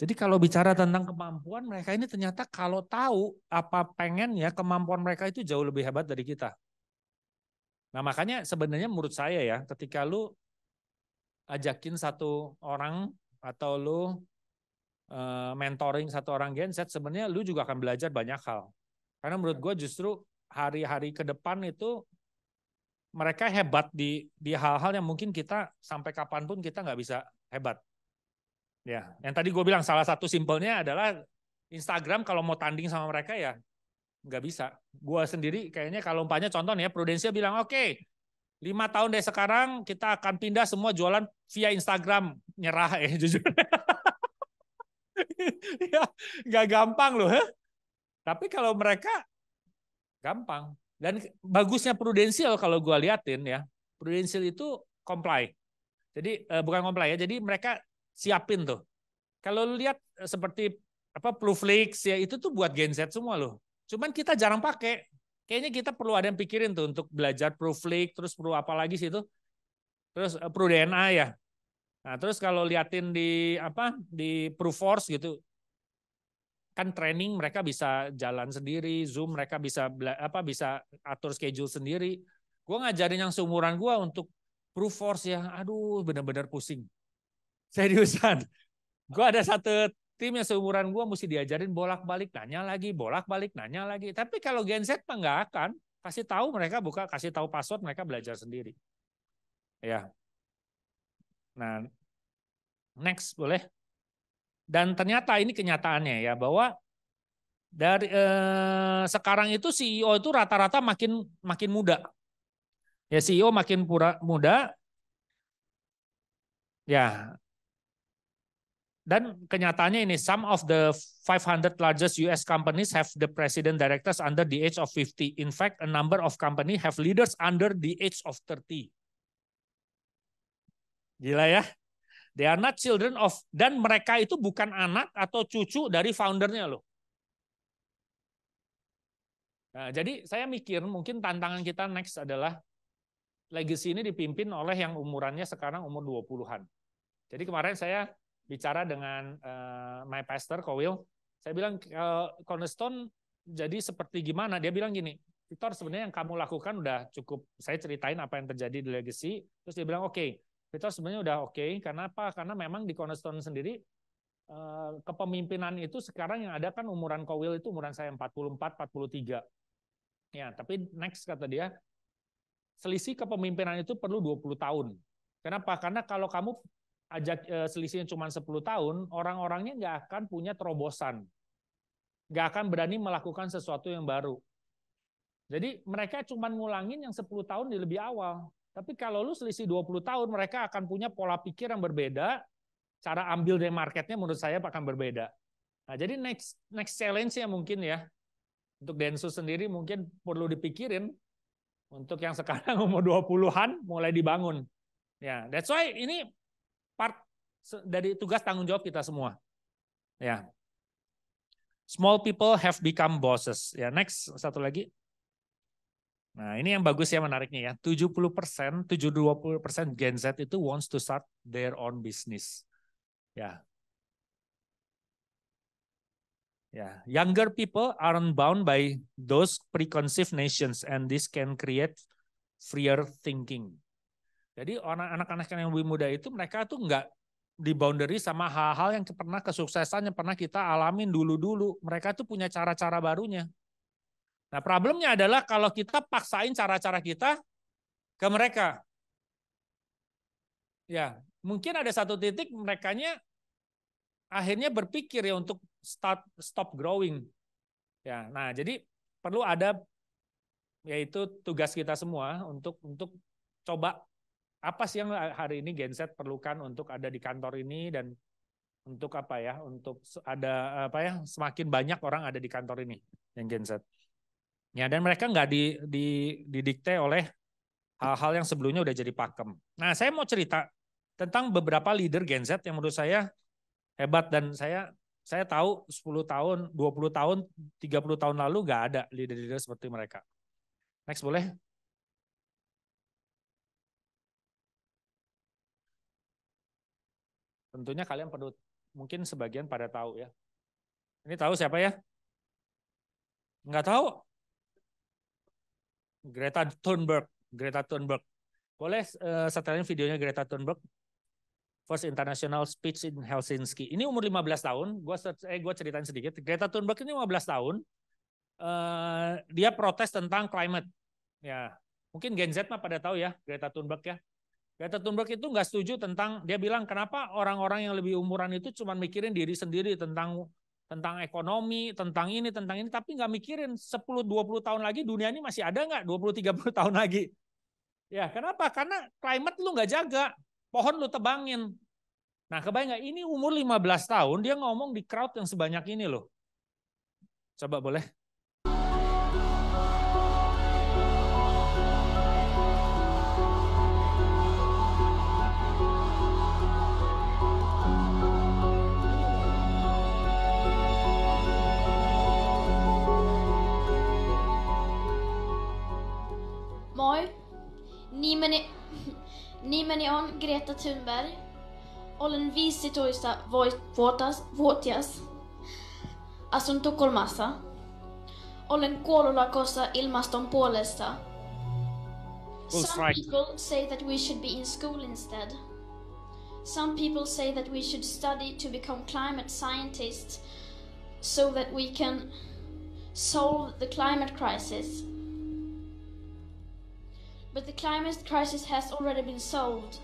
Jadi kalau bicara tentang kemampuan mereka ini ternyata kalau tahu apa pengen ya kemampuan mereka itu jauh lebih hebat dari kita. Nah makanya sebenarnya menurut saya ya ketika lu ajakin satu orang atau lu eh, mentoring satu orang genset sebenarnya lu juga akan belajar banyak hal. Karena menurut gue justru hari-hari ke depan itu mereka hebat di di hal-hal yang mungkin kita sampai kapanpun kita nggak bisa hebat. Ya, yang tadi gue bilang salah satu simpelnya adalah Instagram kalau mau tanding sama mereka ya nggak bisa. Gue sendiri kayaknya kalau umpamanya contoh nih ya, Prudensia bilang oke, okay, lima tahun dari sekarang kita akan pindah semua jualan via Instagram. Nyerah ya jujur. ya, nggak gampang loh. Huh? Tapi kalau mereka gampang. Dan bagusnya prudensial kalau gue liatin ya, prudensial itu comply. Jadi eh, bukan comply ya. Jadi mereka siapin tuh. Kalau lu lihat eh, seperti apa Pluflix ya itu tuh buat Gen Z semua loh. Cuman kita jarang pakai. Kayaknya kita perlu ada yang pikirin tuh untuk belajar Pluflix, terus perlu apa lagi sih itu? Terus eh, perlu DNA ya. Nah, terus kalau liatin di apa di proof force gitu kan training mereka bisa jalan sendiri, Zoom mereka bisa apa bisa atur schedule sendiri. gua ngajarin yang seumuran gua untuk proof force ya, aduh benar-benar pusing Seriusan. Gue ada satu tim yang seumuran gue mesti diajarin bolak-balik nanya lagi, bolak-balik nanya lagi. Tapi kalau Gen Z mah nggak akan. Kasih tahu mereka buka, kasih tahu password mereka belajar sendiri. Ya. Nah, next boleh. Dan ternyata ini kenyataannya ya bahwa dari eh, sekarang itu CEO itu rata-rata makin makin muda. Ya CEO makin pura, muda. Ya, dan kenyataannya ini, some of the 500 largest US companies have the president directors under the age of 50. In fact, a number of company have leaders under the age of 30. Gila ya. They are not children of, dan mereka itu bukan anak atau cucu dari foundernya loh. Nah, jadi saya mikir mungkin tantangan kita next adalah legacy ini dipimpin oleh yang umurannya sekarang umur 20-an. Jadi kemarin saya bicara dengan uh, my pastor Kowil, saya bilang uh, cornerstone jadi seperti gimana? Dia bilang gini, Victor sebenarnya yang kamu lakukan udah cukup. Saya ceritain apa yang terjadi di legacy, terus dia bilang oke, okay, Victor sebenarnya udah oke. Okay. Karena apa? Karena memang di cornerstone sendiri uh, kepemimpinan itu sekarang yang ada kan umuran Kowil itu umuran saya 44, 43. Ya, tapi next kata dia, selisih kepemimpinan itu perlu 20 tahun. Kenapa? Karena kalau kamu ajak eh, selisihnya cuma 10 tahun, orang-orangnya nggak akan punya terobosan. Nggak akan berani melakukan sesuatu yang baru. Jadi mereka cuma ngulangin yang 10 tahun di lebih awal. Tapi kalau lu selisih 20 tahun, mereka akan punya pola pikir yang berbeda, cara ambil dari marketnya menurut saya akan berbeda. Nah, jadi next next challenge ya mungkin ya, untuk Densus sendiri mungkin perlu dipikirin untuk yang sekarang umur 20-an mulai dibangun. Ya, that's why ini dari tugas tanggung jawab kita semua. Ya. Small people have become bosses. Ya, next satu lagi. Nah, ini yang bagus ya menariknya ya. 70%, 720% Gen Z itu wants to start their own business. Ya. Ya, younger people aren't bound by those preconceived nations and this can create freer thinking. Jadi orang anak-anak yang lebih muda itu mereka tuh nggak di boundary sama hal-hal yang pernah kesuksesan yang pernah kita alamin dulu-dulu. Mereka tuh punya cara-cara barunya. Nah problemnya adalah kalau kita paksain cara-cara kita ke mereka. Ya, mungkin ada satu titik merekanya akhirnya berpikir ya untuk start stop growing. Ya, nah jadi perlu ada yaitu tugas kita semua untuk untuk coba apa sih yang hari ini genset perlukan untuk ada di kantor ini dan untuk apa ya untuk ada apa ya semakin banyak orang ada di kantor ini yang genset. ya dan mereka nggak di, di didikte oleh hal-hal yang sebelumnya udah jadi pakem nah saya mau cerita tentang beberapa leader genset yang menurut saya hebat dan saya saya tahu 10 tahun 20 tahun 30 tahun lalu nggak ada leader-leader seperti mereka next boleh tentunya kalian perlu mungkin sebagian pada tahu ya. Ini tahu siapa ya? nggak tahu. Greta Thunberg, Greta Thunberg. Boleh uh, setelin videonya Greta Thunberg. First International Speech in Helsinki. Ini umur 15 tahun. Gua eh gua ceritain sedikit. Greta Thunberg ini 15 tahun. Uh, dia protes tentang climate. Ya, mungkin Gen Z mah pada tahu ya Greta Thunberg ya. Greta Thunberg itu nggak setuju tentang dia bilang kenapa orang-orang yang lebih umuran itu cuma mikirin diri sendiri tentang tentang ekonomi, tentang ini, tentang ini, tapi nggak mikirin 10-20 tahun lagi dunia ini masih ada nggak 20-30 tahun lagi. Ya, kenapa? Karena climate lu nggak jaga, pohon lu tebangin. Nah, kebayang nggak? Ini umur 15 tahun, dia ngomong di crowd yang sebanyak ini loh. Coba boleh? Greta Thunberg. olen vuotias, vuotias asun Tukholmassa. Olen ilmaston puolesta. Some people say that we should be in school instead. Some people say that we should study to become climate scientists so that we can solve the climate crisis. But the climate crisis has already been solved.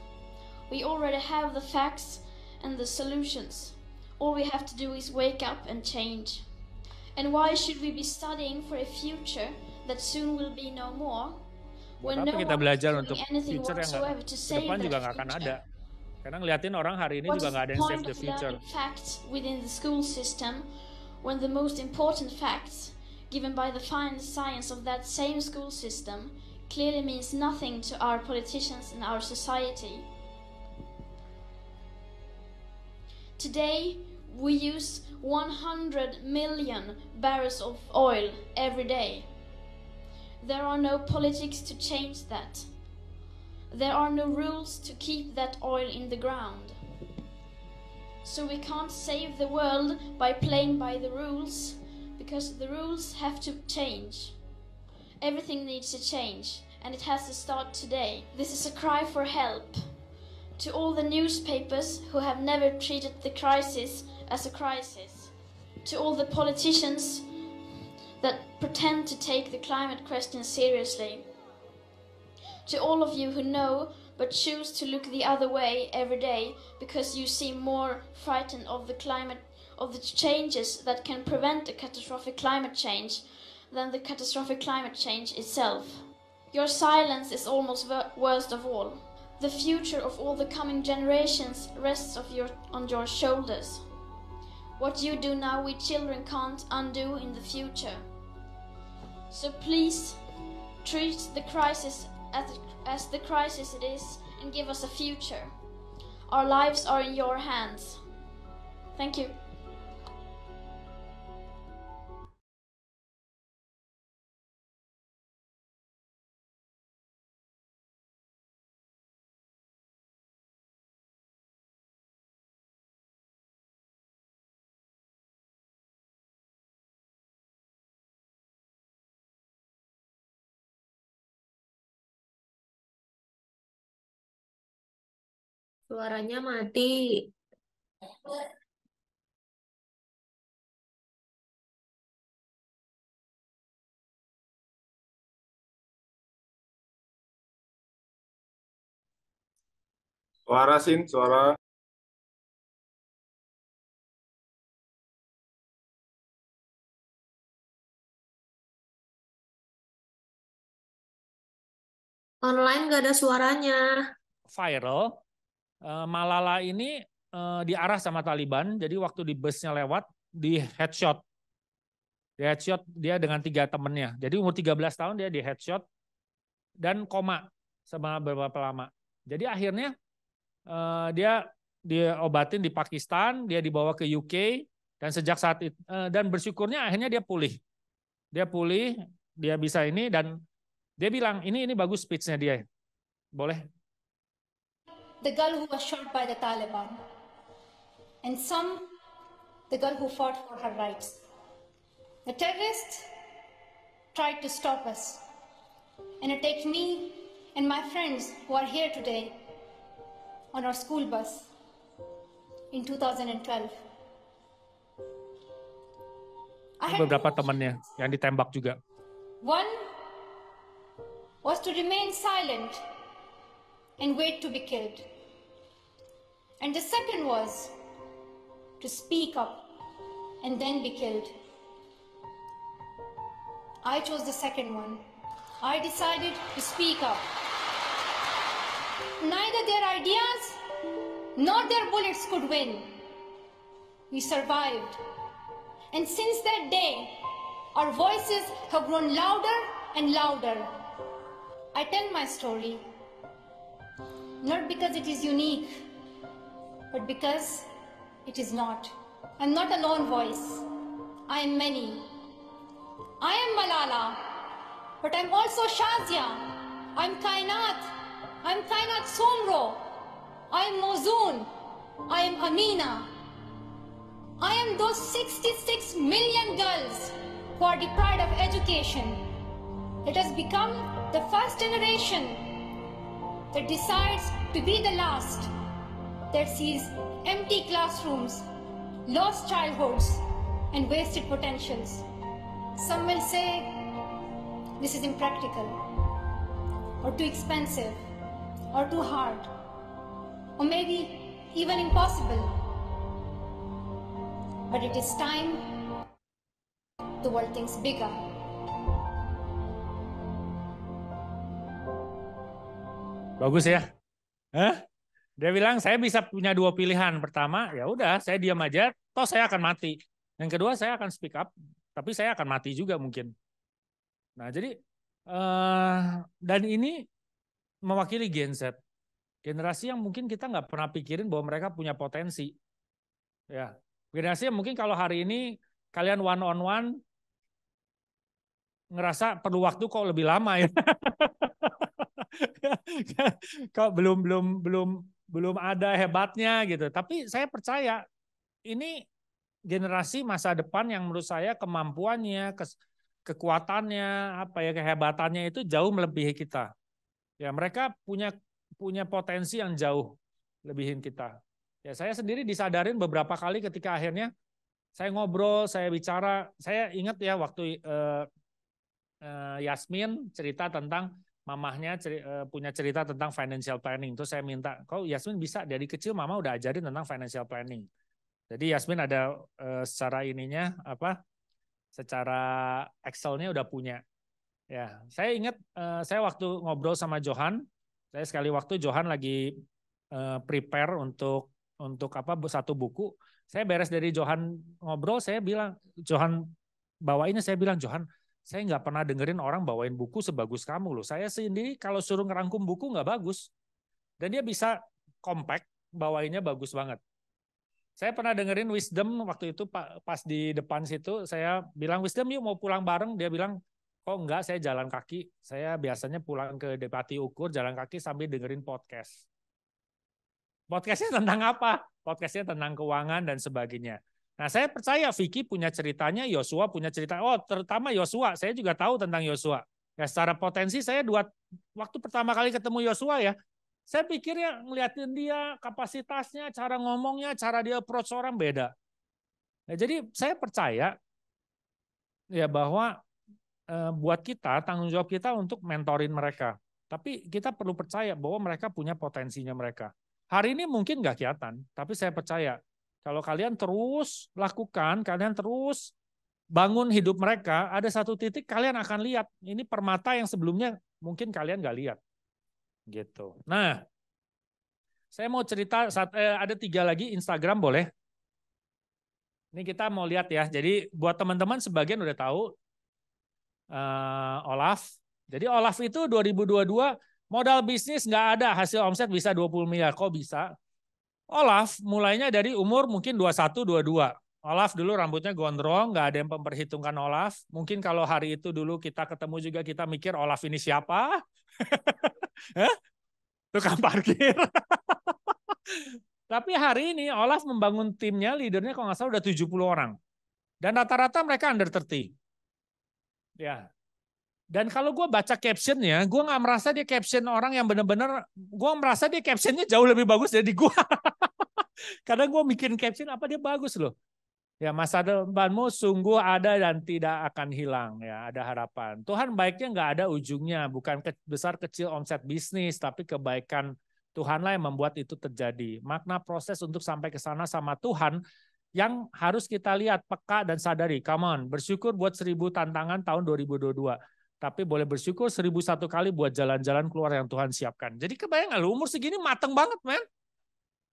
We already have the facts and the solutions. All we have to do is wake up and change. And why should we be studying for a future that soon will be no more? when no kita belajar untuk future yang gak, depan juga nggak akan ada? Karena ngeliatin orang hari ini What juga nggak ada yang save the future. Facts within the school system when the most important facts given by the fine science of that same school system clearly means nothing to our politicians and our society. Today, we use 100 million barrels of oil every day. There are no politics to change that. There are no rules to keep that oil in the ground. So we can't save the world by playing by the rules, because the rules have to change. Everything needs to change, and it has to start today. This is a cry for help. To all the newspapers who have never treated the crisis as a crisis. To all the politicians that pretend to take the climate question seriously. To all of you who know but choose to look the other way every day because you seem more frightened of the climate of the changes that can prevent a catastrophic climate change than the catastrophic climate change itself. Your silence is almost worst of all. The future of all the coming generations rests your, on your shoulders. What you do now, we children can't undo in the future. So please treat the crisis as, as the crisis it is and give us a future. Our lives are in your hands. Thank you. Suaranya mati. Suara sin, suara. Online gak ada suaranya. Viral. Eh, Malala ini eh, diarah sama Taliban. Jadi waktu di busnya lewat di headshot. Di headshot dia dengan tiga temennya. Jadi umur 13 tahun dia di headshot dan koma sama beberapa lama. Jadi akhirnya eh, dia diobatin di Pakistan, dia dibawa ke UK dan sejak saat itu dan bersyukurnya akhirnya dia pulih. Dia pulih, dia bisa ini dan dia bilang ini ini bagus speechnya dia. Boleh the girl who was shot by the Taliban, and some, the girl who fought for her rights. The terrorists tried to stop us, and it takes me and my friends who are here today on our school bus in 2012. beberapa temannya yang ditembak juga. One was to remain silent and wait to be killed. And the second was to speak up and then be killed. I chose the second one. I decided to speak up. Neither their ideas nor their bullets could win. We survived. And since that day, our voices have grown louder and louder. I tell my story not because it is unique, but because it is not. I'm not a lone voice. I am many. I am Malala, but I'm also Shazia. I'm Kainat. I'm Kainat Somro. I'm Mozoon. I am Amina. I am those 66 million girls who are deprived of education. Let us become the first generation that decides to be the last, that sees empty classrooms, lost childhoods, and wasted potentials. Some will say this is impractical, or too expensive, or too hard, or maybe even impossible. But it is time the world thinks bigger. Bagus ya? Hah? Dia bilang saya bisa punya dua pilihan. Pertama, ya udah saya diam aja, toh saya akan mati. Yang kedua, saya akan speak up, tapi saya akan mati juga mungkin. Nah, jadi eh, dan ini mewakili Gen Z. Generasi yang mungkin kita nggak pernah pikirin bahwa mereka punya potensi. Ya, generasi yang mungkin kalau hari ini kalian one on one ngerasa perlu waktu kok lebih lama ya. kok belum belum belum belum ada hebatnya gitu. Tapi saya percaya ini generasi masa depan yang menurut saya kemampuannya, ke, kekuatannya, apa ya kehebatannya itu jauh melebihi kita. Ya mereka punya punya potensi yang jauh lebihin kita. Ya saya sendiri disadarin beberapa kali ketika akhirnya saya ngobrol, saya bicara, saya ingat ya waktu eh, eh, Yasmin cerita tentang mamahnya ceri, uh, punya cerita tentang financial planning. Terus saya minta, kau Yasmin bisa dari kecil mama udah ajarin tentang financial planning. Jadi Yasmin ada uh, secara ininya apa? Secara Excelnya udah punya. Ya, saya ingat uh, saya waktu ngobrol sama Johan, saya sekali waktu Johan lagi uh, prepare untuk untuk apa satu buku. Saya beres dari Johan ngobrol, saya bilang Johan bawa ini, saya bilang Johan saya nggak pernah dengerin orang bawain buku sebagus kamu loh. Saya sendiri kalau suruh ngerangkum buku nggak bagus. Dan dia bisa compact, bawainnya bagus banget. Saya pernah dengerin Wisdom waktu itu pas di depan situ, saya bilang, Wisdom yuk mau pulang bareng. Dia bilang, kok oh, enggak saya jalan kaki. Saya biasanya pulang ke Depati Ukur, jalan kaki sambil dengerin podcast. Podcastnya tentang apa? Podcastnya tentang keuangan dan sebagainya. Nah, saya percaya Vicky punya ceritanya, Yosua punya cerita. Oh, terutama Yosua. Saya juga tahu tentang Yosua. Ya, secara potensi saya dua waktu pertama kali ketemu Yosua ya, saya pikir ya ngeliatin dia kapasitasnya, cara ngomongnya, cara dia approach orang beda. Ya, jadi saya percaya ya bahwa e, buat kita tanggung jawab kita untuk mentorin mereka. Tapi kita perlu percaya bahwa mereka punya potensinya mereka. Hari ini mungkin nggak kelihatan, tapi saya percaya kalau kalian terus lakukan, kalian terus bangun hidup mereka, ada satu titik kalian akan lihat ini permata yang sebelumnya mungkin kalian nggak lihat. Gitu. Nah, saya mau cerita eh, ada tiga lagi Instagram boleh. Ini kita mau lihat ya. Jadi buat teman-teman sebagian udah tahu uh, Olaf. Jadi Olaf itu 2022 modal bisnis nggak ada hasil omset bisa 20 miliar. Kok bisa? Olaf mulainya dari umur mungkin 21-22. Olaf dulu rambutnya gondrong, nggak ada yang memperhitungkan Olaf. Mungkin kalau hari itu dulu kita ketemu juga kita mikir Olaf ini siapa? Tukang parkir. Tapi hari ini Olaf membangun timnya, leadernya kalau nggak salah udah 70 orang. Dan rata-rata mereka under 30. Ya, dan kalau gue baca captionnya, gue nggak merasa dia caption orang yang bener-bener, gue merasa dia captionnya jauh lebih bagus dari gue. Karena gue bikin caption apa dia bagus loh. Ya masa depanmu sungguh ada dan tidak akan hilang ya ada harapan. Tuhan baiknya nggak ada ujungnya bukan ke, besar kecil omset bisnis tapi kebaikan Tuhanlah yang membuat itu terjadi. Makna proses untuk sampai ke sana sama Tuhan yang harus kita lihat peka dan sadari. Come on bersyukur buat seribu tantangan tahun 2022 tapi boleh bersyukur seribu satu kali buat jalan-jalan keluar yang Tuhan siapkan. Jadi kebayang nggak lu umur segini mateng banget men.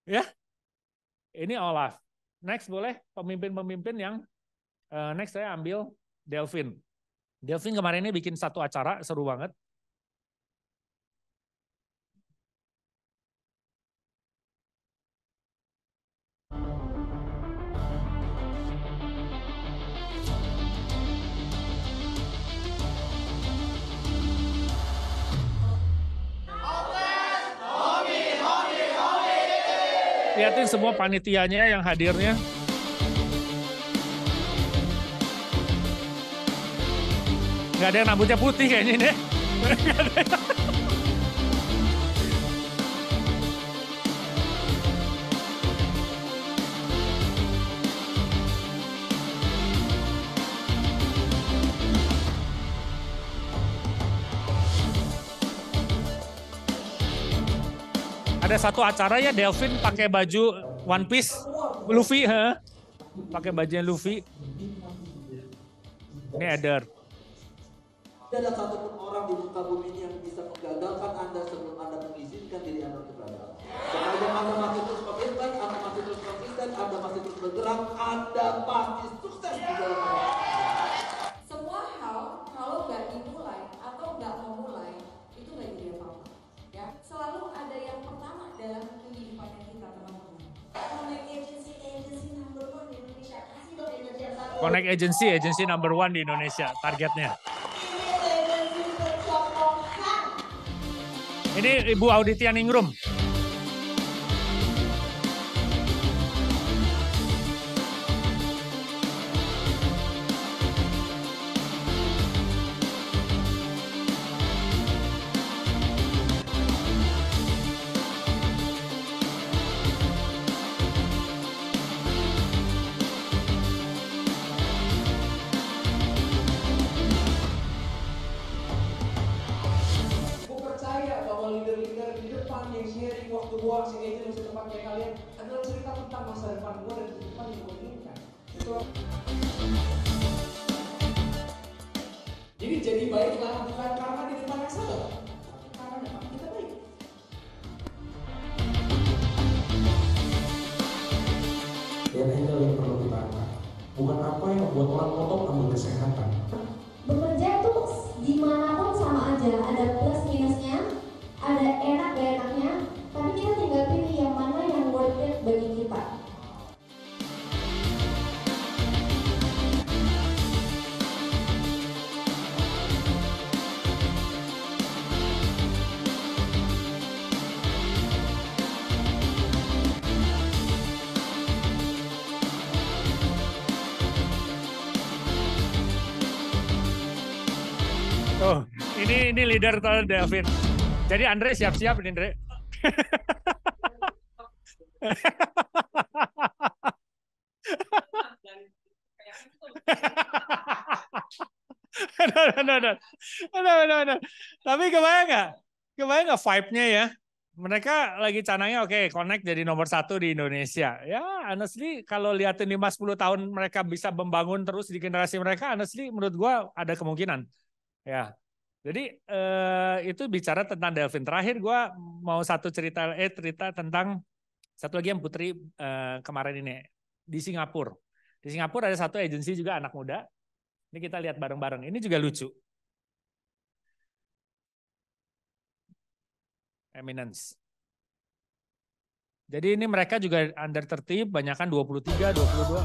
Ya. Ini Olaf Next boleh pemimpin-pemimpin yang uh, next saya ambil Delvin. Delvin kemarin ini bikin satu acara seru banget. semua panitianya yang hadirnya. Gak ada yang rambutnya putih kayaknya deh. ada satu acara ya Delvin pakai baju One Piece Luffy ha pakai bajunya Luffy ini Eder tidak ada satupun orang di muka bumi ini yang bisa menggagalkan anda sebelum anda mengizinkan diri anda untuk gagal sepanjang anda masih terus komitmen anda masih terus konsisten anda masih terus bergerak anda pasti sukses di dalam semua hal kalau nggak ini selalu ada yang pertama dalam Connect agency agency number one di Indonesia. targetnya. Ini Ibu Auditia Ningrum. leader Tyler Delvin. Jadi Andre siap-siap nih, Andre. Tapi kebayang nggak? Kebayang nggak vibe-nya ya? Mereka lagi canangnya oke, okay, connect jadi nomor satu di Indonesia. Ya, honestly kalau liatin lima sepuluh tahun mereka bisa membangun terus di generasi mereka, honestly menurut gua ada kemungkinan. Ya, jadi eh, itu bicara tentang Delvin. Terakhir gue mau satu cerita eh cerita tentang satu lagi yang Putri eh, kemarin ini di Singapura. Di Singapura ada satu agensi juga anak muda. Ini kita lihat bareng-bareng. Ini juga lucu. Eminence. Jadi ini mereka juga under tertib, banyakkan 23, 22.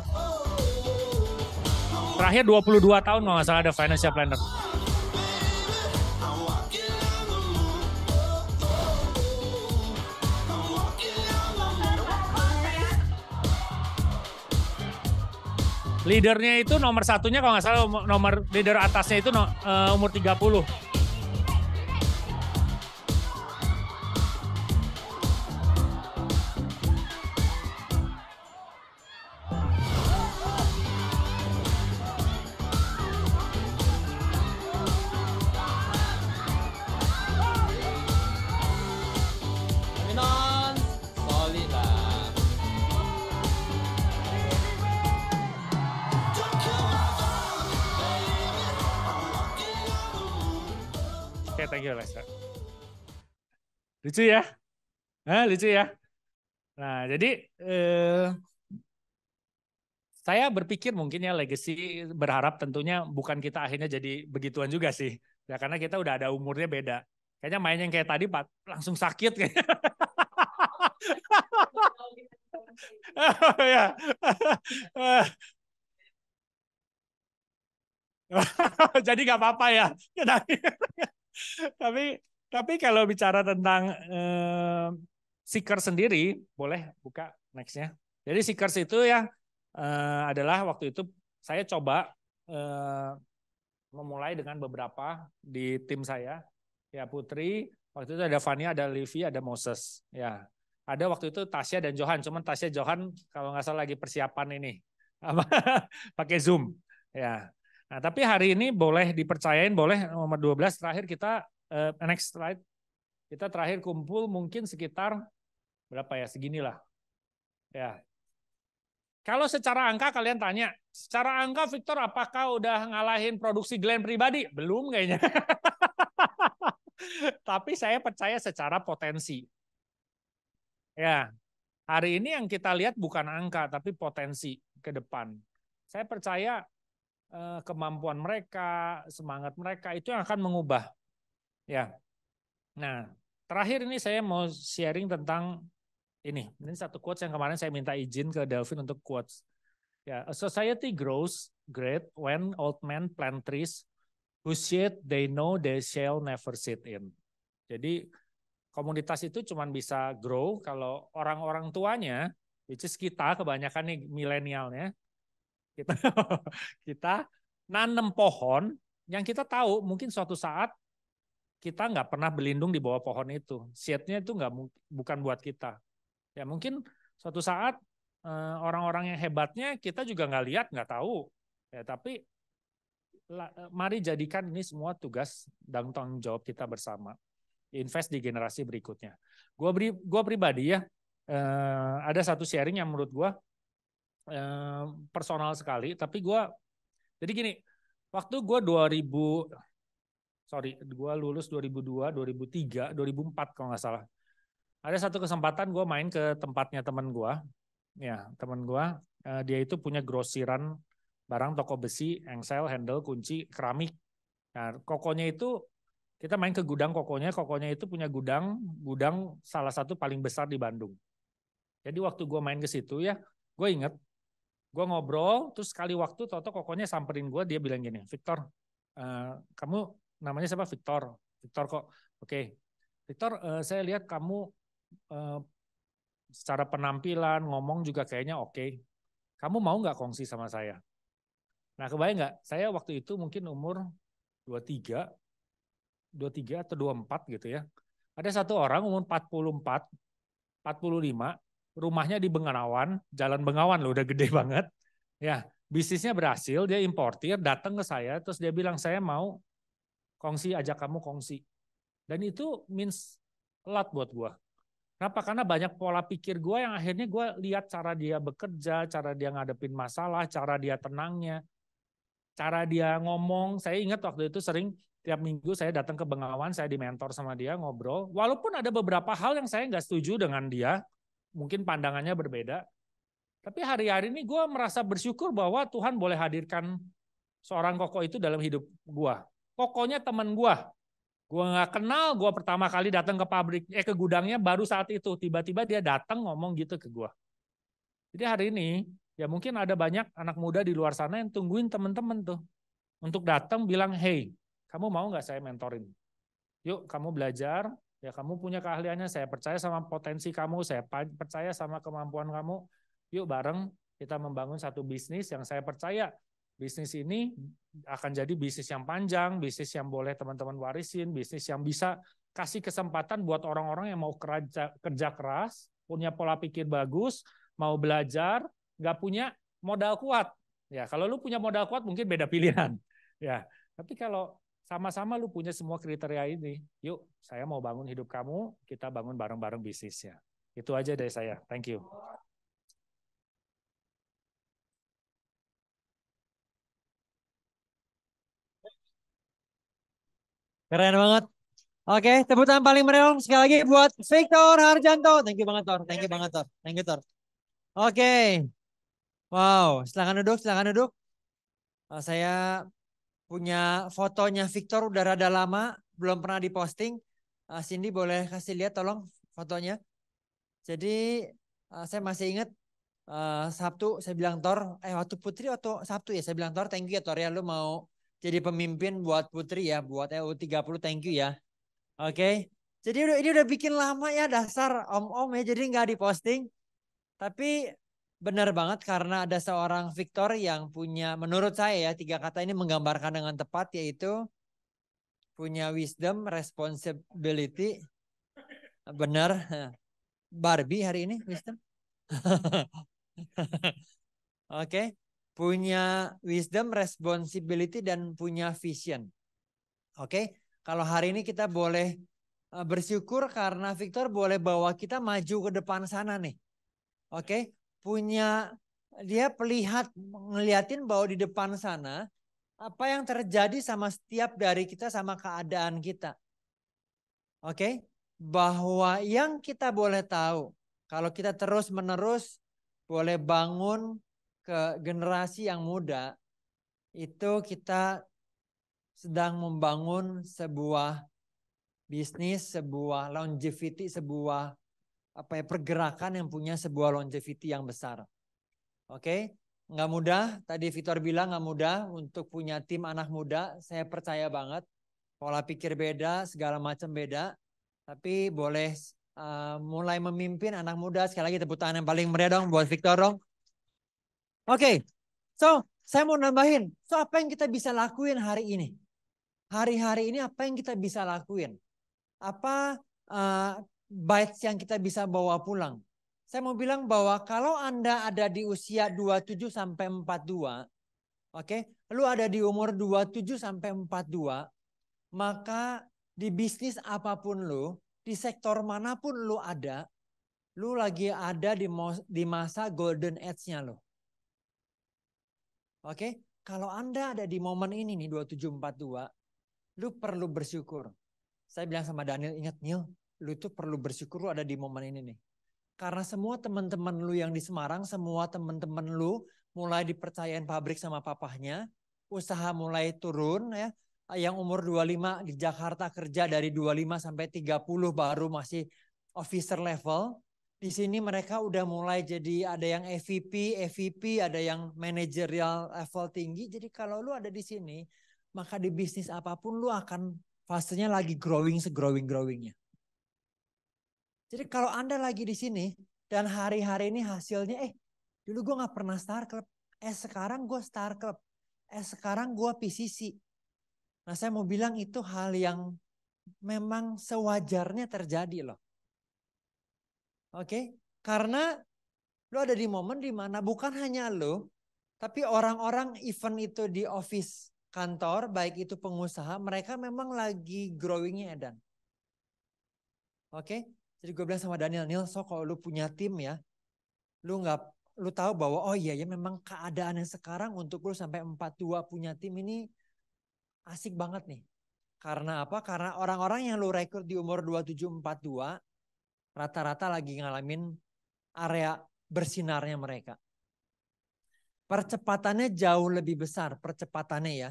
Terakhir 22 tahun kalau nggak salah ada financial planner. leadernya itu nomor satunya kalau nggak salah nomor leader atasnya itu no, uh, umur 30 Lucu ya? nah, lucu ya? Nah, jadi eh, saya berpikir mungkin ya legacy berharap tentunya bukan kita akhirnya jadi begituan juga sih. Ya karena kita udah ada umurnya beda. Kayaknya main yang kayak tadi Pak langsung sakit ya. Jadi nggak apa-apa ya. Tapi tapi kalau bicara tentang eh, seeker sendiri, boleh buka nextnya. Jadi seekers itu ya eh, adalah waktu itu saya coba eh, memulai dengan beberapa di tim saya. Ya Putri, waktu itu ada Fania, ada Livi, ada Moses. Ya, ada waktu itu Tasya dan Johan. Cuman Tasya Johan kalau nggak salah lagi persiapan ini pakai Zoom. Ya, Nah, tapi hari ini boleh dipercayain, boleh nomor 12 terakhir kita uh, next slide. Kita terakhir kumpul mungkin sekitar berapa ya seginilah. Ya. Kalau secara angka kalian tanya, secara angka Victor apakah udah ngalahin produksi Glenn pribadi? Belum kayaknya. Tapi saya percaya secara potensi. Ya, Hari ini yang kita lihat bukan angka, tapi potensi ke depan. Saya percaya eh, kemampuan mereka, semangat mereka itu yang akan mengubah. Ya. Nah, terakhir ini saya mau sharing tentang ini. Ini satu quotes yang kemarin saya minta izin ke Delvin untuk quotes. Ya, a society grows great when old men plant trees whose shade they know they shall never sit in. Jadi komunitas itu cuma bisa grow kalau orang-orang tuanya, which is kita kebanyakan nih milenialnya, kita kita nanam pohon yang kita tahu mungkin suatu saat kita nggak pernah berlindung di bawah pohon itu. Seatnya itu nggak bukan buat kita. Ya mungkin suatu saat eh, orang-orang yang hebatnya kita juga nggak lihat, nggak tahu. Ya tapi eh, mari jadikan ini semua tugas dan tanggung jawab kita bersama. Invest di generasi berikutnya. Gua, beri, gua pribadi ya, eh, ada satu sharing yang menurut gua personal sekali. Tapi gua, jadi gini, waktu gue 2000 sorry, gue lulus 2002, 2003, 2004 kalau nggak salah. Ada satu kesempatan gue main ke tempatnya teman gue, ya teman gue, uh, dia itu punya grosiran barang toko besi, engsel, handle, kunci, keramik. Nah, kokonya itu kita main ke gudang kokonya, kokonya itu punya gudang, gudang salah satu paling besar di Bandung. Jadi waktu gue main ke situ ya, gue inget, gue ngobrol, terus sekali waktu Toto kokonya samperin gue, dia bilang gini, Victor, uh, kamu namanya siapa Victor Victor kok oke okay. Victor uh, saya lihat kamu uh, secara penampilan ngomong juga kayaknya oke okay. kamu mau nggak kongsi sama saya nah kebayang nggak saya waktu itu mungkin umur 23 23 atau 24 gitu ya ada satu orang umur 44 45 rumahnya di Bengawan jalan Bengawan loh udah gede banget ya bisnisnya berhasil, dia importir, datang ke saya, terus dia bilang saya mau Kongsi, ajak kamu kongsi. Dan itu means a lot buat gue. Kenapa? Karena banyak pola pikir gue yang akhirnya gue lihat cara dia bekerja, cara dia ngadepin masalah, cara dia tenangnya, cara dia ngomong. Saya ingat waktu itu sering tiap minggu saya datang ke Bengawan, saya di mentor sama dia ngobrol. Walaupun ada beberapa hal yang saya nggak setuju dengan dia, mungkin pandangannya berbeda. Tapi hari-hari ini gue merasa bersyukur bahwa Tuhan boleh hadirkan seorang koko itu dalam hidup gue pokoknya teman gue. Gue nggak kenal, gue pertama kali datang ke pabrik, eh ke gudangnya baru saat itu. Tiba-tiba dia datang ngomong gitu ke gue. Jadi hari ini, ya mungkin ada banyak anak muda di luar sana yang tungguin teman-teman tuh. Untuk datang bilang, hey, kamu mau nggak saya mentorin? Yuk, kamu belajar, ya kamu punya keahliannya, saya percaya sama potensi kamu, saya percaya sama kemampuan kamu. Yuk bareng kita membangun satu bisnis yang saya percaya bisnis ini akan jadi bisnis yang panjang, bisnis yang boleh teman-teman warisin, bisnis yang bisa kasih kesempatan buat orang-orang yang mau kerja, kerja keras, punya pola pikir bagus, mau belajar, nggak punya modal kuat. Ya, kalau lu punya modal kuat mungkin beda pilihan. Ya, tapi kalau sama-sama lu punya semua kriteria ini, yuk saya mau bangun hidup kamu, kita bangun bareng-bareng bisnisnya. Itu aja dari saya. Thank you. Keren banget. Oke, tepuk tangan paling meriah sekali lagi buat Victor Harjanto. Thank you banget, Tor. Thank you banget, Tor. Thank you, Tor. Oke. Wow, silahkan duduk, silahkan duduk. Uh, saya punya fotonya Victor udah rada lama, belum pernah diposting. Uh, Cindy boleh kasih lihat tolong fotonya. Jadi uh, saya masih ingat uh, Sabtu saya bilang Tor, eh waktu Putri atau Sabtu ya saya bilang Tor, thank you ya Tor ya lu mau jadi pemimpin buat Putri ya, buat EU30 thank you ya. Oke. Okay. Jadi udah ini udah bikin lama ya dasar om-om ya, jadi nggak diposting. Tapi benar banget karena ada seorang Victor yang punya menurut saya ya tiga kata ini menggambarkan dengan tepat yaitu punya wisdom, responsibility. Benar. Barbie hari ini wisdom. Oke. okay punya wisdom, responsibility, dan punya vision. Oke, okay? kalau hari ini kita boleh eh, bersyukur karena Victor boleh bawa kita maju ke depan sana nih. Oke, okay? punya dia pelihat ngeliatin bahwa di depan sana apa yang terjadi sama setiap dari kita sama keadaan kita. Oke, okay? bahwa yang kita boleh tahu kalau kita terus menerus boleh bangun ke generasi yang muda itu kita sedang membangun sebuah bisnis, sebuah longevity, sebuah apa ya pergerakan yang punya sebuah longevity yang besar. Oke, okay? nggak mudah. Tadi Vitor bilang nggak mudah untuk punya tim anak muda. Saya percaya banget pola pikir beda, segala macam beda. Tapi boleh uh, mulai memimpin anak muda. Sekali lagi tepuk tangan yang paling meriah dong buat Victor dong. Oke, okay. so saya mau nambahin. So apa yang kita bisa lakuin hari ini? Hari-hari ini apa yang kita bisa lakuin? Apa uh, eh, bites yang kita bisa bawa pulang? Saya mau bilang bahwa kalau Anda ada di usia 27 sampai 42, oke, okay? lu ada di umur 27 sampai 42, maka di bisnis apapun lu, di sektor manapun lu ada, lu lagi ada di, di masa golden age-nya loh. Oke, okay? kalau Anda ada di momen ini nih 2742, lu perlu bersyukur. Saya bilang sama Daniel, ingat Neil, lu tuh perlu bersyukur lu ada di momen ini nih. Karena semua teman-teman lu yang di Semarang, semua teman-teman lu mulai dipercayain pabrik sama papahnya, usaha mulai turun ya, yang umur 25 di Jakarta kerja dari 25 sampai 30 baru masih officer level di sini mereka udah mulai jadi ada yang EVP, EVP, ada yang managerial level tinggi. Jadi kalau lu ada di sini, maka di bisnis apapun lu akan fasenya lagi growing segrowing growingnya. Jadi kalau anda lagi di sini dan hari-hari ini hasilnya, eh dulu gue nggak pernah star club, eh sekarang gue star club, eh sekarang gue PCC. Nah saya mau bilang itu hal yang memang sewajarnya terjadi loh Oke, okay? karena lo ada di momen di mana bukan hanya lo, tapi orang-orang event itu di office kantor, baik itu pengusaha, mereka memang lagi growingnya Edan. Oke, okay? jadi gue bilang sama Daniel, Nil, so kalau lu punya tim ya, lu nggak lu tahu bahwa oh iya ya memang keadaan yang sekarang untuk lu sampai empat dua punya tim ini asik banget nih. Karena apa? Karena orang-orang yang lu rekrut di umur dua tujuh empat dua rata-rata lagi ngalamin area bersinarnya mereka. Percepatannya jauh lebih besar, percepatannya ya.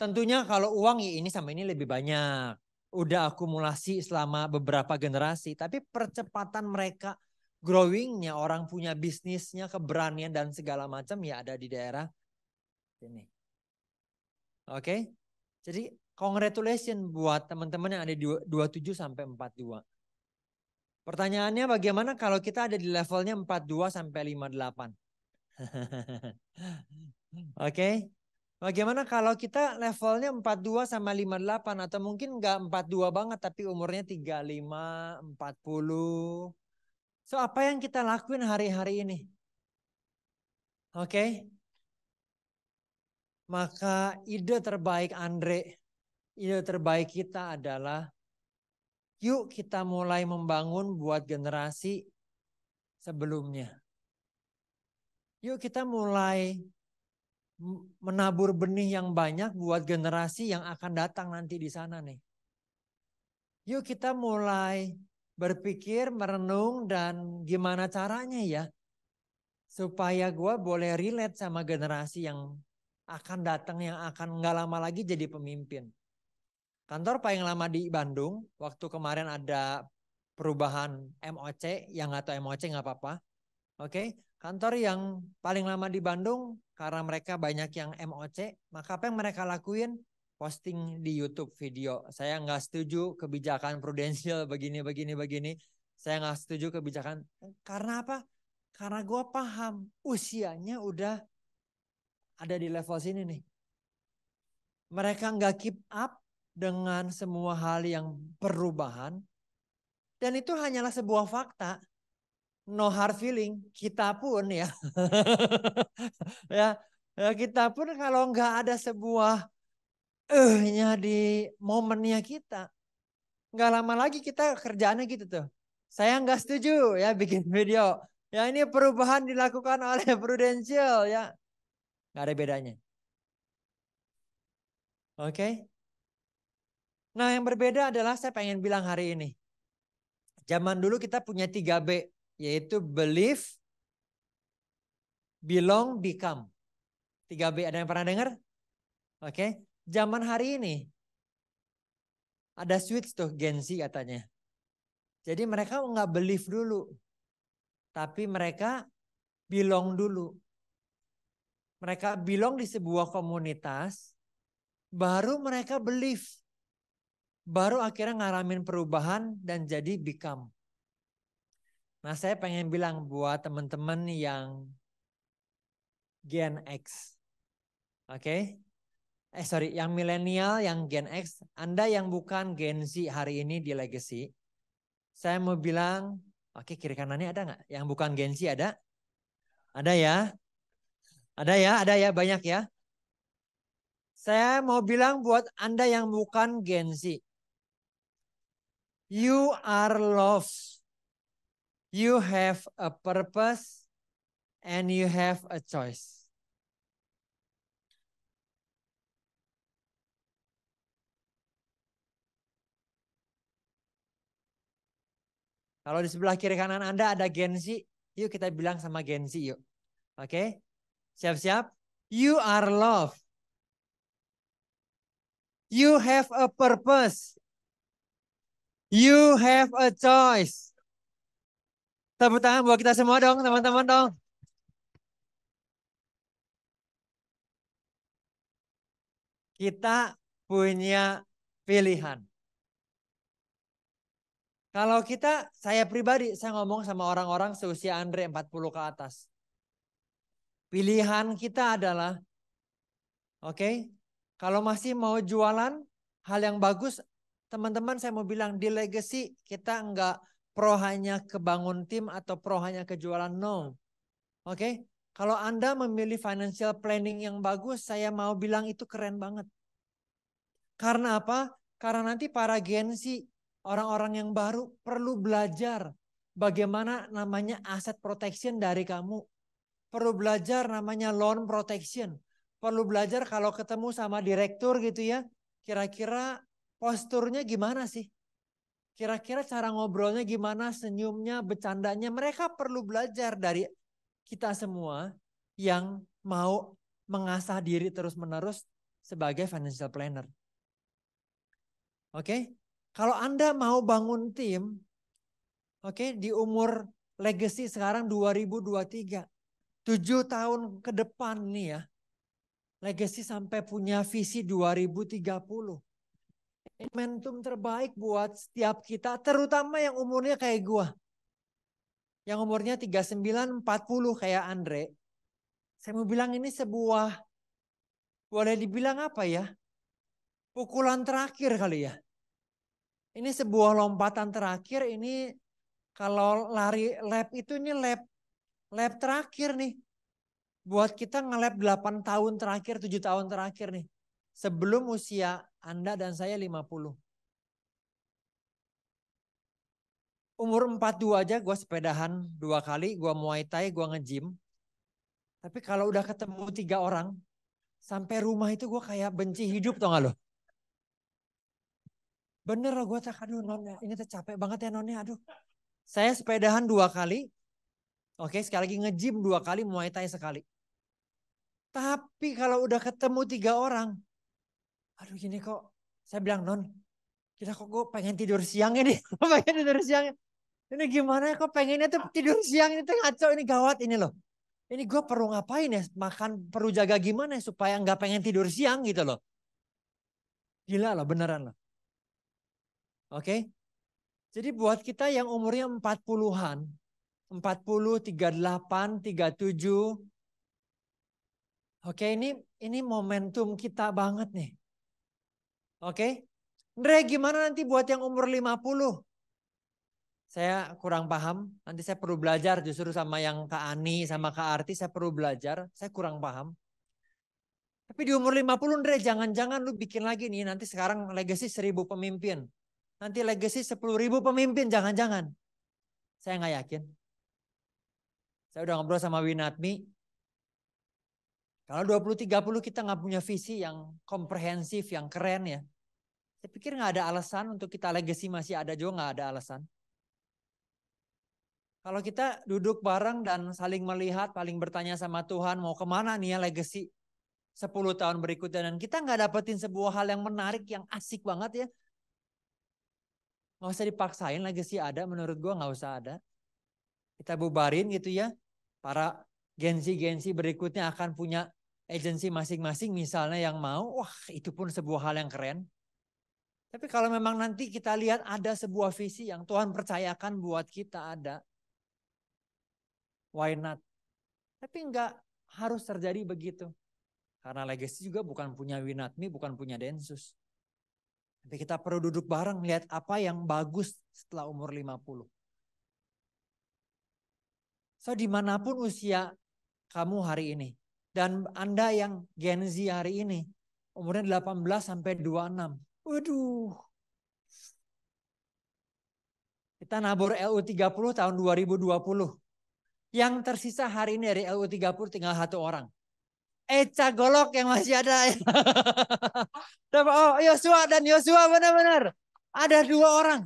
Tentunya kalau uang ya ini sama ini lebih banyak. Udah akumulasi selama beberapa generasi. Tapi percepatan mereka growingnya, orang punya bisnisnya, keberanian dan segala macam ya ada di daerah sini. Oke, okay? jadi congratulations buat teman-teman yang ada di 27 sampai 42. Pertanyaannya bagaimana kalau kita ada di levelnya 42 sampai 58? Oke. Okay? Bagaimana kalau kita levelnya 42 sama 58 atau mungkin enggak 42 banget tapi umurnya 35, 40. So apa yang kita lakuin hari-hari ini? Oke. Okay? Maka ide terbaik Andre, ide terbaik kita adalah Yuk kita mulai membangun buat generasi sebelumnya. Yuk kita mulai menabur benih yang banyak buat generasi yang akan datang nanti di sana nih. Yuk kita mulai berpikir, merenung dan gimana caranya ya supaya gue boleh relate sama generasi yang akan datang, yang akan nggak lama lagi jadi pemimpin. Kantor paling lama di Bandung, waktu kemarin ada perubahan MOC, yang atau MOC nggak apa-apa. Oke, kantor yang paling lama di Bandung karena mereka banyak yang MOC, maka apa yang mereka lakuin? Posting di YouTube video. Saya nggak setuju kebijakan prudensial begini, begini, begini. Saya nggak setuju kebijakan. Karena apa? Karena gue paham usianya udah ada di level sini nih. Mereka nggak keep up dengan semua hal yang perubahan. Dan itu hanyalah sebuah fakta. No hard feeling, kita pun ya. Ya, ya, kita pun kalau nggak ada sebuah ehnya di momennya kita. Nggak lama lagi kita kerjaannya gitu tuh. Saya nggak setuju ya bikin video. Ya ini perubahan dilakukan oleh Prudential ya. Nggak ada bedanya. Oke, okay? Nah yang berbeda adalah saya pengen bilang hari ini. Zaman dulu kita punya 3B. Yaitu belief, belong, become. 3B ada yang pernah dengar? Oke. Okay. Zaman hari ini ada switch tuh Gen Z katanya. Jadi mereka nggak belief dulu. Tapi mereka belong dulu. Mereka belong di sebuah komunitas, baru mereka believe baru akhirnya ngaramin perubahan dan jadi become. Nah saya pengen bilang buat teman-teman yang Gen X. Oke? Okay? Eh sorry, yang milenial, yang Gen X. Anda yang bukan Gen Z hari ini di legacy. Saya mau bilang, oke okay, kiri kanannya ada nggak? Yang bukan Gen Z ada? Ada ya? Ada ya? Ada ya? Banyak ya? Saya mau bilang buat Anda yang bukan Gen Z. You are loved. You have a purpose and you have a choice. Kalau di sebelah kiri kanan Anda ada Gen Z, yuk kita bilang sama Gen Z yuk. Oke? Okay? Siap-siap? You are loved. You have a purpose. You have a choice. Tepuk tangan buat kita semua dong, teman-teman dong. Kita punya pilihan. Kalau kita, saya pribadi, saya ngomong sama orang-orang seusia Andre 40 ke atas. Pilihan kita adalah, oke, okay, kalau masih mau jualan, hal yang bagus teman-teman saya mau bilang di legacy kita enggak pro hanya kebangun tim atau pro hanya kejualan no. Oke, okay? kalau Anda memilih financial planning yang bagus, saya mau bilang itu keren banget. Karena apa? Karena nanti para gensi, orang-orang yang baru perlu belajar bagaimana namanya aset protection dari kamu. Perlu belajar namanya loan protection. Perlu belajar kalau ketemu sama direktur gitu ya. Kira-kira posturnya gimana sih? Kira-kira cara ngobrolnya gimana, senyumnya, bercandanya. Mereka perlu belajar dari kita semua yang mau mengasah diri terus-menerus sebagai financial planner. Oke, okay? kalau Anda mau bangun tim, oke okay, di umur legacy sekarang 2023, 7 tahun ke depan nih ya, legacy sampai punya visi 2030 momentum terbaik buat setiap kita, terutama yang umurnya kayak gua. Yang umurnya 39, 40 kayak Andre. Saya mau bilang ini sebuah, boleh dibilang apa ya? Pukulan terakhir kali ya. Ini sebuah lompatan terakhir, ini kalau lari lab itu ini lab lab terakhir nih. Buat kita ngelab 8 tahun terakhir, 7 tahun terakhir nih. Sebelum usia anda dan saya 50. Umur 42 aja gue sepedahan dua kali, gue muay thai, gue nge-gym. Tapi kalau udah ketemu tiga orang, sampai rumah itu gue kayak benci hidup tau gak lo? Bener loh gue tak, aduh nonnya, ini tuh capek banget ya nonnya, aduh. Saya sepedahan dua kali, oke sekali lagi nge-gym dua kali, muay thai sekali. Tapi kalau udah ketemu tiga orang, aduh gini kok saya bilang non kita kok gue pengen tidur siang ini pengen tidur siang ini gimana ya, kok pengennya tuh tidur siang ini tuh ngaco ini gawat ini loh ini gue perlu ngapain ya makan perlu jaga gimana ya supaya nggak pengen tidur siang gitu loh gila loh beneran loh oke okay? jadi buat kita yang umurnya empat 40-an 40, tiga 37 Oke, okay, ini ini momentum kita banget nih. Oke. Okay? Andre, gimana nanti buat yang umur 50? Saya kurang paham. Nanti saya perlu belajar justru sama yang Kak Ani, sama Kak Arti. Saya perlu belajar. Saya kurang paham. Tapi di umur 50 Andre, jangan-jangan lu bikin lagi nih. Nanti sekarang legacy seribu pemimpin. Nanti legacy sepuluh ribu pemimpin. Jangan-jangan. Saya nggak yakin. Saya udah ngobrol sama Winatmi. Kalau 20 kita nggak punya visi yang komprehensif, yang keren ya. Saya pikir nggak ada alasan untuk kita legacy masih ada juga nggak ada alasan. Kalau kita duduk bareng dan saling melihat, paling bertanya sama Tuhan, mau kemana nih ya legacy 10 tahun berikutnya. Dan kita nggak dapetin sebuah hal yang menarik, yang asik banget ya. Nggak usah dipaksain legacy ada, menurut gue nggak usah ada. Kita bubarin gitu ya. Para gensi-gensi berikutnya akan punya agensi masing-masing misalnya yang mau, wah itu pun sebuah hal yang keren. Tapi kalau memang nanti kita lihat ada sebuah visi yang Tuhan percayakan buat kita ada, why not? Tapi enggak harus terjadi begitu. Karena legacy juga bukan punya Winatmi, bukan punya Densus. Tapi kita perlu duduk bareng lihat apa yang bagus setelah umur 50. So dimanapun usia kamu hari ini. Dan Anda yang Gen Z hari ini, umurnya 18 sampai 26. Waduh. Kita nabur LU30 tahun 2020. Yang tersisa hari ini dari LU30 tinggal satu orang. Eca eh, Golok yang masih ada. oh, Yosua dan Yosua benar-benar. Ada dua orang.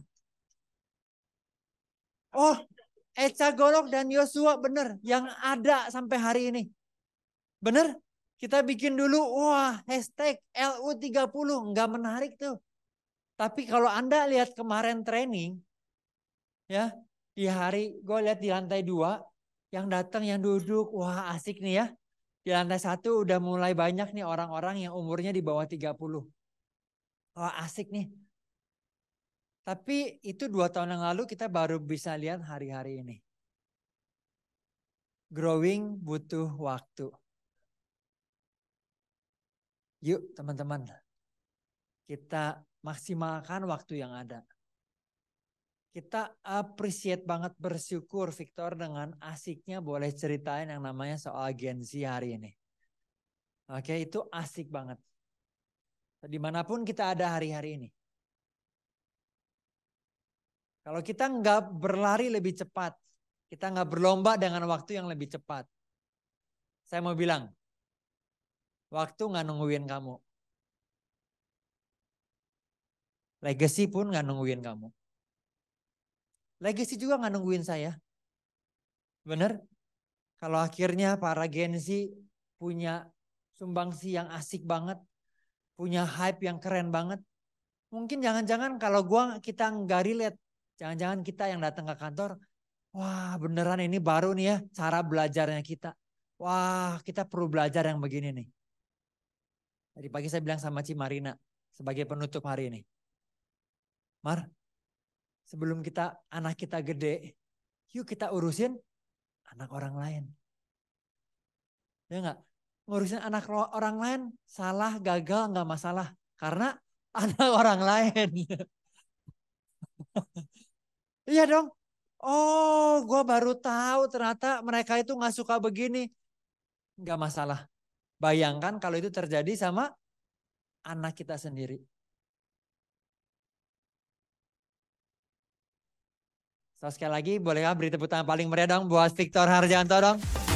Oh, Eca Golok dan Yosua benar yang ada sampai hari ini. Benar? Kita bikin dulu, wah hashtag LU30 nggak menarik tuh. Tapi kalau Anda lihat kemarin training, ya di hari gue lihat di lantai dua, yang datang yang duduk, wah asik nih ya. Di lantai satu udah mulai banyak nih orang-orang yang umurnya di bawah 30. Wah asik nih, tapi itu dua tahun yang lalu kita baru bisa lihat hari-hari ini. Growing butuh waktu. Yuk teman-teman, kita maksimalkan waktu yang ada. Kita appreciate banget bersyukur Victor dengan asiknya boleh ceritain yang namanya soal agensi hari ini. Oke, itu asik banget. Dimanapun kita ada hari-hari ini. Kalau kita nggak berlari lebih cepat, kita nggak berlomba dengan waktu yang lebih cepat. Saya mau bilang, waktu nggak nungguin kamu. Legacy pun nggak nungguin kamu. Legacy juga nggak nungguin saya. Bener? Kalau akhirnya para Gen punya sumbangsi yang asik banget, punya hype yang keren banget, mungkin jangan-jangan kalau gua kita nggak relate Jangan-jangan kita yang datang ke kantor, wah beneran ini baru nih ya cara belajarnya kita. Wah kita perlu belajar yang begini nih. Tadi pagi saya bilang sama Cimarina sebagai penutup hari ini. Mar, sebelum kita anak kita gede, yuk kita urusin anak orang lain. Ya enggak? Ngurusin anak orang lain salah, gagal nggak masalah karena anak orang lain. Iya dong. Oh, gue baru tahu ternyata mereka itu nggak suka begini. Nggak masalah. Bayangkan kalau itu terjadi sama anak kita sendiri. So, sekali lagi, bolehkah beri tepuk tangan paling meriah dong buat Victor Harjanto dong?